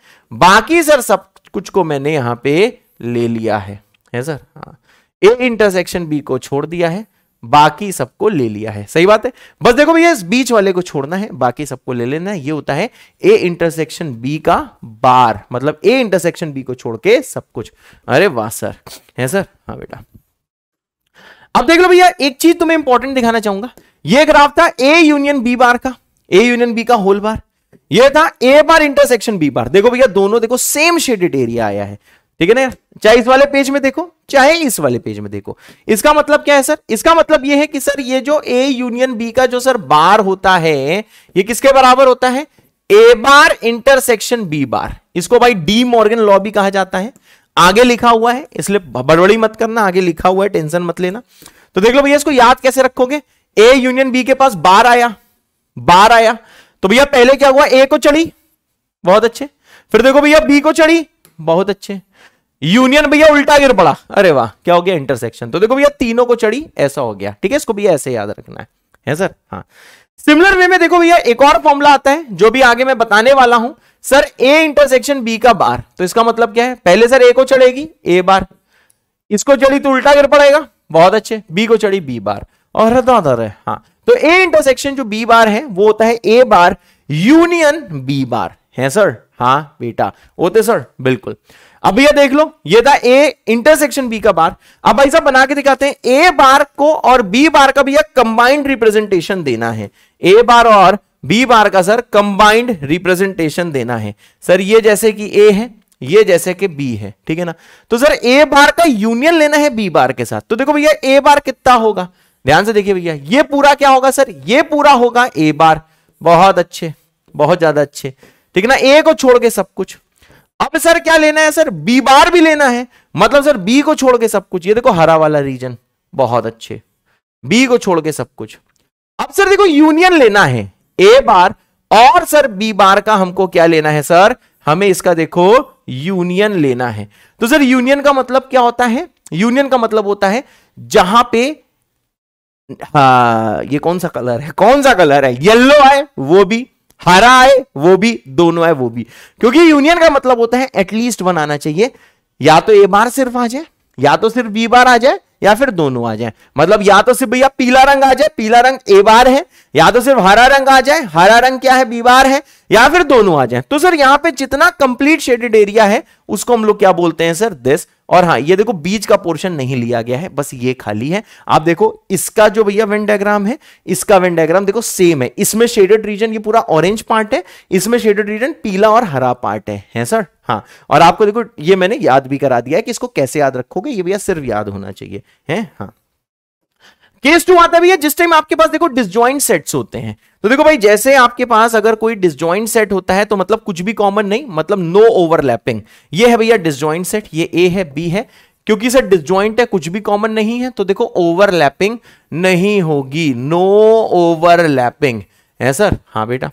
बाकी सर सब कुछ को मैंने यहां पे ले लिया है है सर हाँ ए इंटरसेक्शन बी को छोड़ दिया है बाकी सबको ले लिया है सही बात है बस देखो भैया इस बीच वाले को छोड़ना है बाकी सबको ले लेना है ये होता है ए इंटरसेक्शन बी का बार मतलब ए इंटरसेक्शन बी को छोड़ के सब कुछ अरे वाह सर है सर हाँ बेटा अब देख लो भैया एक चीज तुम्हें इंपॉर्टेंट दिखाना चाहूंगा ये ग्राफ था ए यूनियन बी बार का ए यूनियन बी का होल बार ये था ए बार इंटरसेक्शन बी बार देखो भैया दोनों देखो सेम शेडेड एरिया आया है ठीक है ना चाहे इस वाले पेज में देखो चाहे इस वाले पेज में देखो इसका मतलब क्या है सर इसका मतलब यह है कि सर ये जो ए यूनियन बी का जो सर बार होता है ये किसके बराबर होता है ए बार इंटरसेक्शन बी बार इसको भाई डी मॉर्गन लॉ भी कहा जाता है आगे लिखा हुआ है इसलिए बड़बड़ी मत करना आगे लिखा हुआ है टेंशन मत लेना तो देख लो भैया इसको याद कैसे रखोगे ए यूनियन बी के पास बार आया बार आया तो भैया पहले क्या हुआ ए को चढ़ी बहुत अच्छे फिर देखो भैया बी को चढ़ी बहुत अच्छे यूनियन भैया उल्टा गिर पड़ा अरे वाह क्या हो गया इंटरसेक्शन तो देखो भैया तीनों को चढ़ी ऐसा हो गया ठीक है इसको भैया ऐसे याद रखना है है सर हाँ सिमिलर वे में देखो भैया एक और फॉर्मूला आता है जो भी आगे मैं बताने वाला हूं सर ए इंटरसेक्शन बी का बार तो इसका मतलब क्या है पहले सर ए को चढ़ेगी ए बार इसको चढ़ी तो उल्टा गिर पड़ेगा बहुत अच्छे बी को चढ़ी बी बार और हाँ तो ए इंटरसेक्शन जो बी बार है वो होता है ए बार यूनियन बी बार है सर हाँ बेटा होते सर बिल्कुल अब ये देख लो ये था ए इंटरसेक्शन बी का बार अब भाई साहब बना के दिखाते हैं ए बार को और बी बार का भैया कंबाइंड रिप्रेजेंटेशन देना है ए बार और बी बार का सर कंबाइंड रिप्रेजेंटेशन देना है सर ये जैसे कि ए है ये जैसे कि बी है ठीक है ना तो सर ए बार का यूनियन लेना है बी बार के साथ तो देखो भैया ए बार कितना होगा ध्यान से देखिए भैया ये पूरा क्या होगा सर ये पूरा होगा ए बार बहुत अच्छे बहुत ज्यादा अच्छे ठीक है ना ए को छोड़ के सब कुछ अब सर क्या लेना है सर बी बार भी लेना है मतलब सर बी को छोड़ के सब कुछ ये देखो हरा वाला रीजन बहुत अच्छे बी को छोड़ के सब कुछ अब सर देखो यूनियन लेना है ए बार और सर बी बार का हमको क्या लेना है सर हमें इसका देखो यूनियन लेना है तो सर यूनियन का मतलब क्या होता है यूनियन का मतलब होता है जहां पे हा ये कौन सा कलर है कौन सा कलर है येलो है वो भी हरा है वो भी दोनों है वो भी क्योंकि यूनियन का मतलब होता है एटलीस्ट वन आना चाहिए या तो ए बार सिर्फ आ जाए या तो सिर्फ बी बार आ जाए या फिर दोनों आ जाए मतलब या तो सिर्फ भैया पीला रंग आ जाए पीला रंग ए बार है या तो सिर्फ हरा रंग आ जाए हरा रंग क्या है बी बार है या फिर दोनों आ जाए तो सर यहां पे जितना कंप्लीट शेडेड एरिया है उसको हम लोग क्या बोलते हैं सर दिस और हाँ ये देखो बीच का पोर्शन नहीं लिया गया है बस ये खाली है आप देखो इसका जो भैया वेन डायग्राम है इसका वेन डायग्राम देखो सेम है इसमें शेडेड रीजन ये पूरा ऑरेंज पार्ट है इसमें शेडेड रीजन पीला और हरा पार्ट है हैं सर हाँ और आपको देखो ये मैंने याद भी करा दिया है कि इसको कैसे याद रखोगे ये भैया सिर्फ याद होना चाहिए है हाँ केस टू आता भी है जिस टाइम आपके पास देखो डिसज्वाइंट सेट्स होते हैं तो देखो भाई जैसे आपके पास अगर कोई डिसज्वाइंट सेट होता है तो मतलब कुछ भी कॉमन नहीं मतलब नो ओवरलैपिंग ये है भैया डिसज्वाइंट सेट ये ए है बी है क्योंकि सर डिसज्वाइंट है कुछ भी कॉमन नहीं है तो देखो ओवरलैपिंग नहीं होगी नो ओवरलैपिंग है सर हाँ बेटा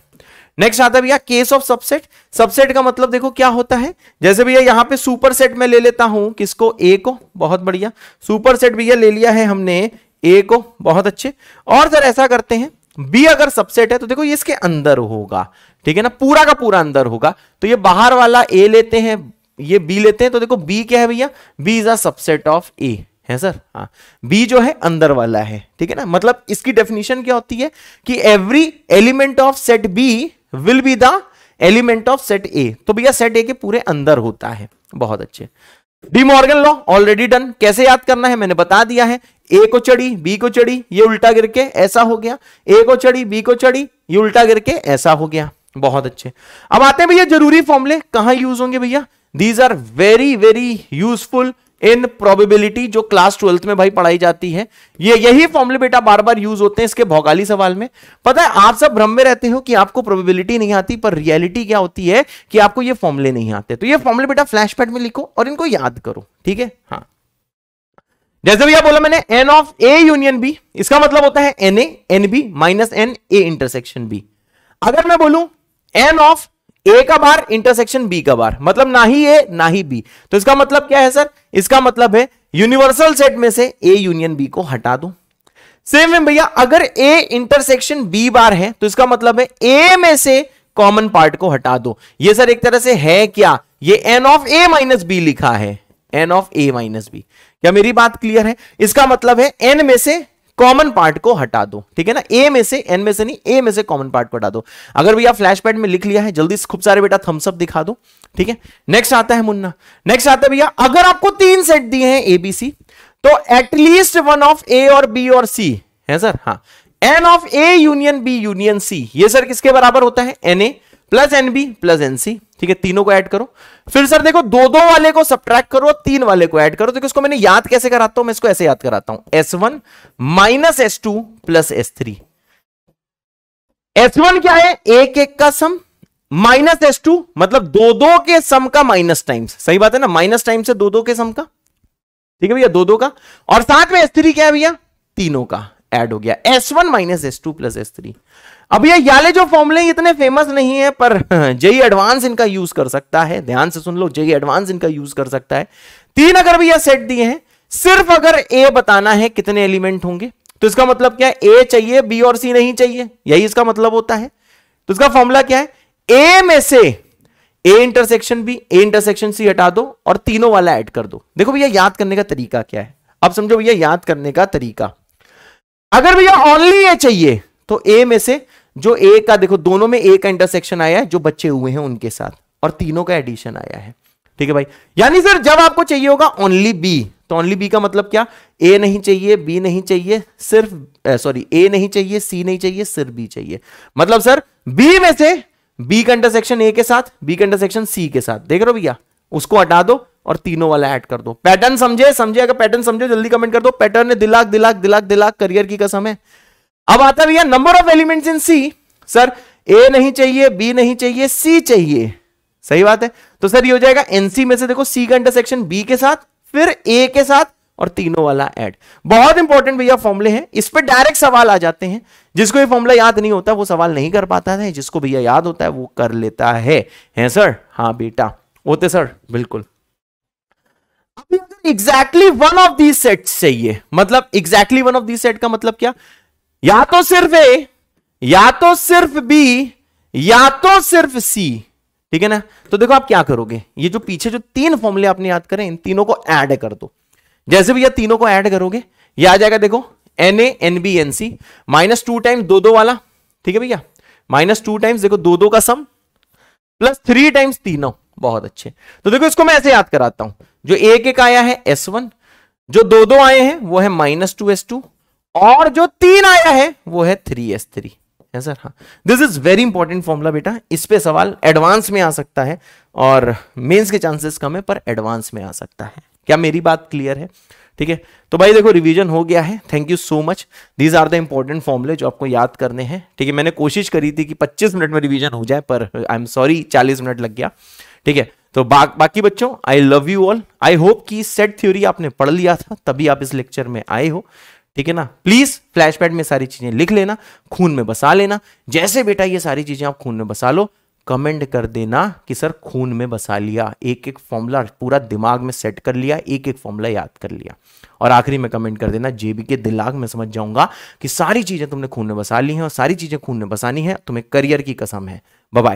नेक्स्ट आता है भैया केस ऑफ सबसेट सबसेट का मतलब देखो क्या होता है जैसे भैया यहाँ पे सुपर सेट में ले लेता हूं किसको ए को बहुत बढ़िया सुपर सेट भैया ले लिया है हमने ए को बहुत अच्छे और सर ऐसा करते हैं बी अगर सबसेट है तो देखो ये इसके अंदर होगा ठीक है ना पूरा का पूरा अंदर होगा तो ये बाहर वाला ए लेते हैं ये बी लेते हैं तो देखो बी क्या है भैया B is a subset of A है सर हाँ बी जो है अंदर वाला है ठीक है ना मतलब इसकी डेफिनेशन क्या होती है कि every element of set B will be the element of set A तो भैया सेट ए के पूरे अंदर होता है बहुत अच्छे De Morgan law already done कैसे याद करना है मैंने बता दिया है ए को चढ़ी बी को चढ़ी ये उल्टा गिर के ऐसा हो गया ए को चढ़ी बी को चढ़ी ये उल्टा गिर के ऐसा हो गया बहुत अच्छे अब आते हैं भैया जरूरी फॉर्मुले कहां यूज होंगे भैया these are very very useful in probability जो क्लास ट्वेल्थ में भाई पढ़ाई जाती है ये यही फॉर्मुले बेटा बार बार यूज होते हैं इसके भौगाली सवाल में पता है आप सब भ्रम में रहते हो कि आपको प्रोबेबिलिटी नहीं आती पर रियलिटी क्या होती है कि आपको ये फॉर्मुले नहीं आते तो ये फॉर्मुले बेटा फ्लैशपैड में लिखो और इनको याद करो ठीक है हाँ जैसे भैया बोला मैंने n of A union B इसका मतलब होता है n A n B minus n A intersection B अगर मैं बोलू एन ऑफ ए का बार इंटरसेक्शन बी का बार मतलब ना ही ए ना ही बी तो इसका मतलब क्या है सर इसका मतलब है यूनिवर्सल सेट में से ए यूनियन बी को हटा दो सेम है भैया अगर ए इंटरसेक्शन बी बार है तो इसका मतलब है ए में से कॉमन पार्ट को हटा दो ये सर एक तरह से है क्या ये n of A minus B लिखा है n of A minus B क्या मेरी बात क्लियर है इसका मतलब है एन में से कॉमन पार्ट को हटा दो ठीक है ना ए में से एन में से नहीं ए में से कॉमन पार्ट को हटा दो अगर भैया फ्लैश पैड में लिख लिया है जल्दी खूब सारे बेटा थम्सअप दिखा दो ठीक है नेक्स्ट आता है मुन्ना नेक्स्ट आता है भैया अगर आपको तीन सेट दिए हैं एबीसी तो एटलीस्ट वन ऑफ ए और बी और सी है सर हाँ n of A union B union C ये सर किसके बराबर होता है n A plus n B plus n C ठीक है तीनों को ऐड करो फिर सर देखो दो दो वाले को सब्ट्रैक्ट करो तीन वाले को ऐड करो देखो इसको मैंने याद कैसे कराता हूं मैं इसको ऐसे याद कराता हूं S one minus S two plus S three S one क्या है एक एक का सम माइनस एस टू मतलब दो दो के सम का माइनस टाइम्स सही बात है ना माइनस टाइम से दो दो के सम का ठीक है भैया दो दो का और साथ में एस थ्री क्या है भैया तीनों का एड हो गया S one minus S two plus S three अब ये याले जो फॉर्मूले इतने फेमस नहीं है पर जेई एडवांस e इनका यूज कर सकता है ध्यान से सुन लो जेई एडवांस e इनका यूज कर सकता है तीन अगर भी यह सेट दिए हैं सिर्फ अगर ए बताना है कितने एलिमेंट होंगे तो इसका मतलब क्या है ए चाहिए बी और सी नहीं चाहिए यही इसका मतलब होता है तो इसका फॉर्मूला क्या है ए में से A intersection B A intersection C हटा दो और तीनों वाला ऐड कर दो देखो भैया याद करने का तरीका क्या है अब समझो भैया याद करने का तरीका अगर भैया ओनली ए चाहिए तो ए में से जो ए का देखो दोनों में ए का इंटरसेक्शन आया है जो बच्चे हुए हैं उनके साथ और तीनों का एडिशन आया है ठीक है भाई यानी सर जब आपको चाहिए होगा ओनली बी तो ओनली बी का मतलब क्या ए नहीं चाहिए बी नहीं चाहिए सिर्फ सॉरी ए नहीं चाहिए सी नहीं चाहिए सिर्फ बी चाहिए मतलब सर बी में से बी का इंटरसेक्शन ए के साथ बी का इंटरसेक्शन सी के साथ देख रहे हो भैया उसको हटा दो और तीनों वाला ऐड कर दो पैटर्न समझे समझे अगर पैटर्न समझे जल्दी कमेंट कर दो पैटर्न ने दिलाक दिलाक दिलाक दिलाक करियर की कसम है अब आता भैया number of elements in C sir A नहीं चाहिए बी नहीं चाहिए सी चाहिए सही बात है तो सर ये हो जाएगा एनसी में से देखो सी का इंटरसेक्शन बी के साथ फिर ए के साथ और तीनों वाला एड बहुत इंपॉर्टेंट भैया फॉर्मले हैं इस पर डायरेक्ट सवाल आ जाते हैं जिसको ये फॉर्मला याद नहीं होता वो सवाल नहीं कर पाता है जिसको भैया याद होता है वो कर लेता है हैं सर हाँ बेटा होते सर बिल्कुल exactly one of the set चाहिए मतलब exactly one of the set का मतलब क्या या तो सिर्फ ए या तो सिर्फ बी या तो सिर्फ सी ठीक है ना तो देखो आप क्या करोगे ये जो पीछे जो तीन फॉर्मूले आपने याद करें इन तीनों को ऐड कर दो जैसे भैया तीनों को ऐड करोगे ये आ जाएगा देखो n A n B n C minus two time दो दो वाला ठीक है भैया माइनस टू टाइम्स देखो दो दो का सम प्लस थ्री टाइम्स तीनों बहुत अच्छे तो देखो इसको मैं ऐसे याद कराता हूं जो एक एक आया है एस वन जो दो दो आए हैं वो है माइनस टू एस टू और जो तीन आया है वो है थ्री एस थ्री है सर हाँ this is very important formula बेटा इस पे सवाल एडवांस में आ सकता है और मेंस के चांसेस कम है पर एडवांस में आ सकता है क्या मेरी बात क्लियर है ठीक है तो भाई देखो रिवीजन हो गया है thank you so much these are the important फॉर्मूले जो आपको याद करने हैं ठीक है मैंने कोशिश करी थी कि 25 मिनट में रिवीजन हो जाए पर आई एम सॉरी 40 मिनट लग गया ठीक है तो बा, बाकी बच्चों I love you all I hope कि सेट थ्योरी आपने पढ़ लिया था तभी आप इस लेक्चर में आए हो ठीक है ना प्लीज फ्लैशपैड में सारी चीजें लिख लेना खून में बसा लेना जैसे बेटा ये सारी चीजें आप खून में बसा लो कमेंट कर देना कि सर खून में बसा लिया एक एक फॉर्मूला पूरा दिमाग में सेट कर लिया एक एक फॉर्मूला याद कर लिया और आखिरी में कमेंट कर देना जेबी के दिलाग में समझ जाऊंगा कि सारी चीजें तुमने खून में बसा ली हैं और सारी चीजें खून में बसानी है तुम्हें करियर की कसम है बाय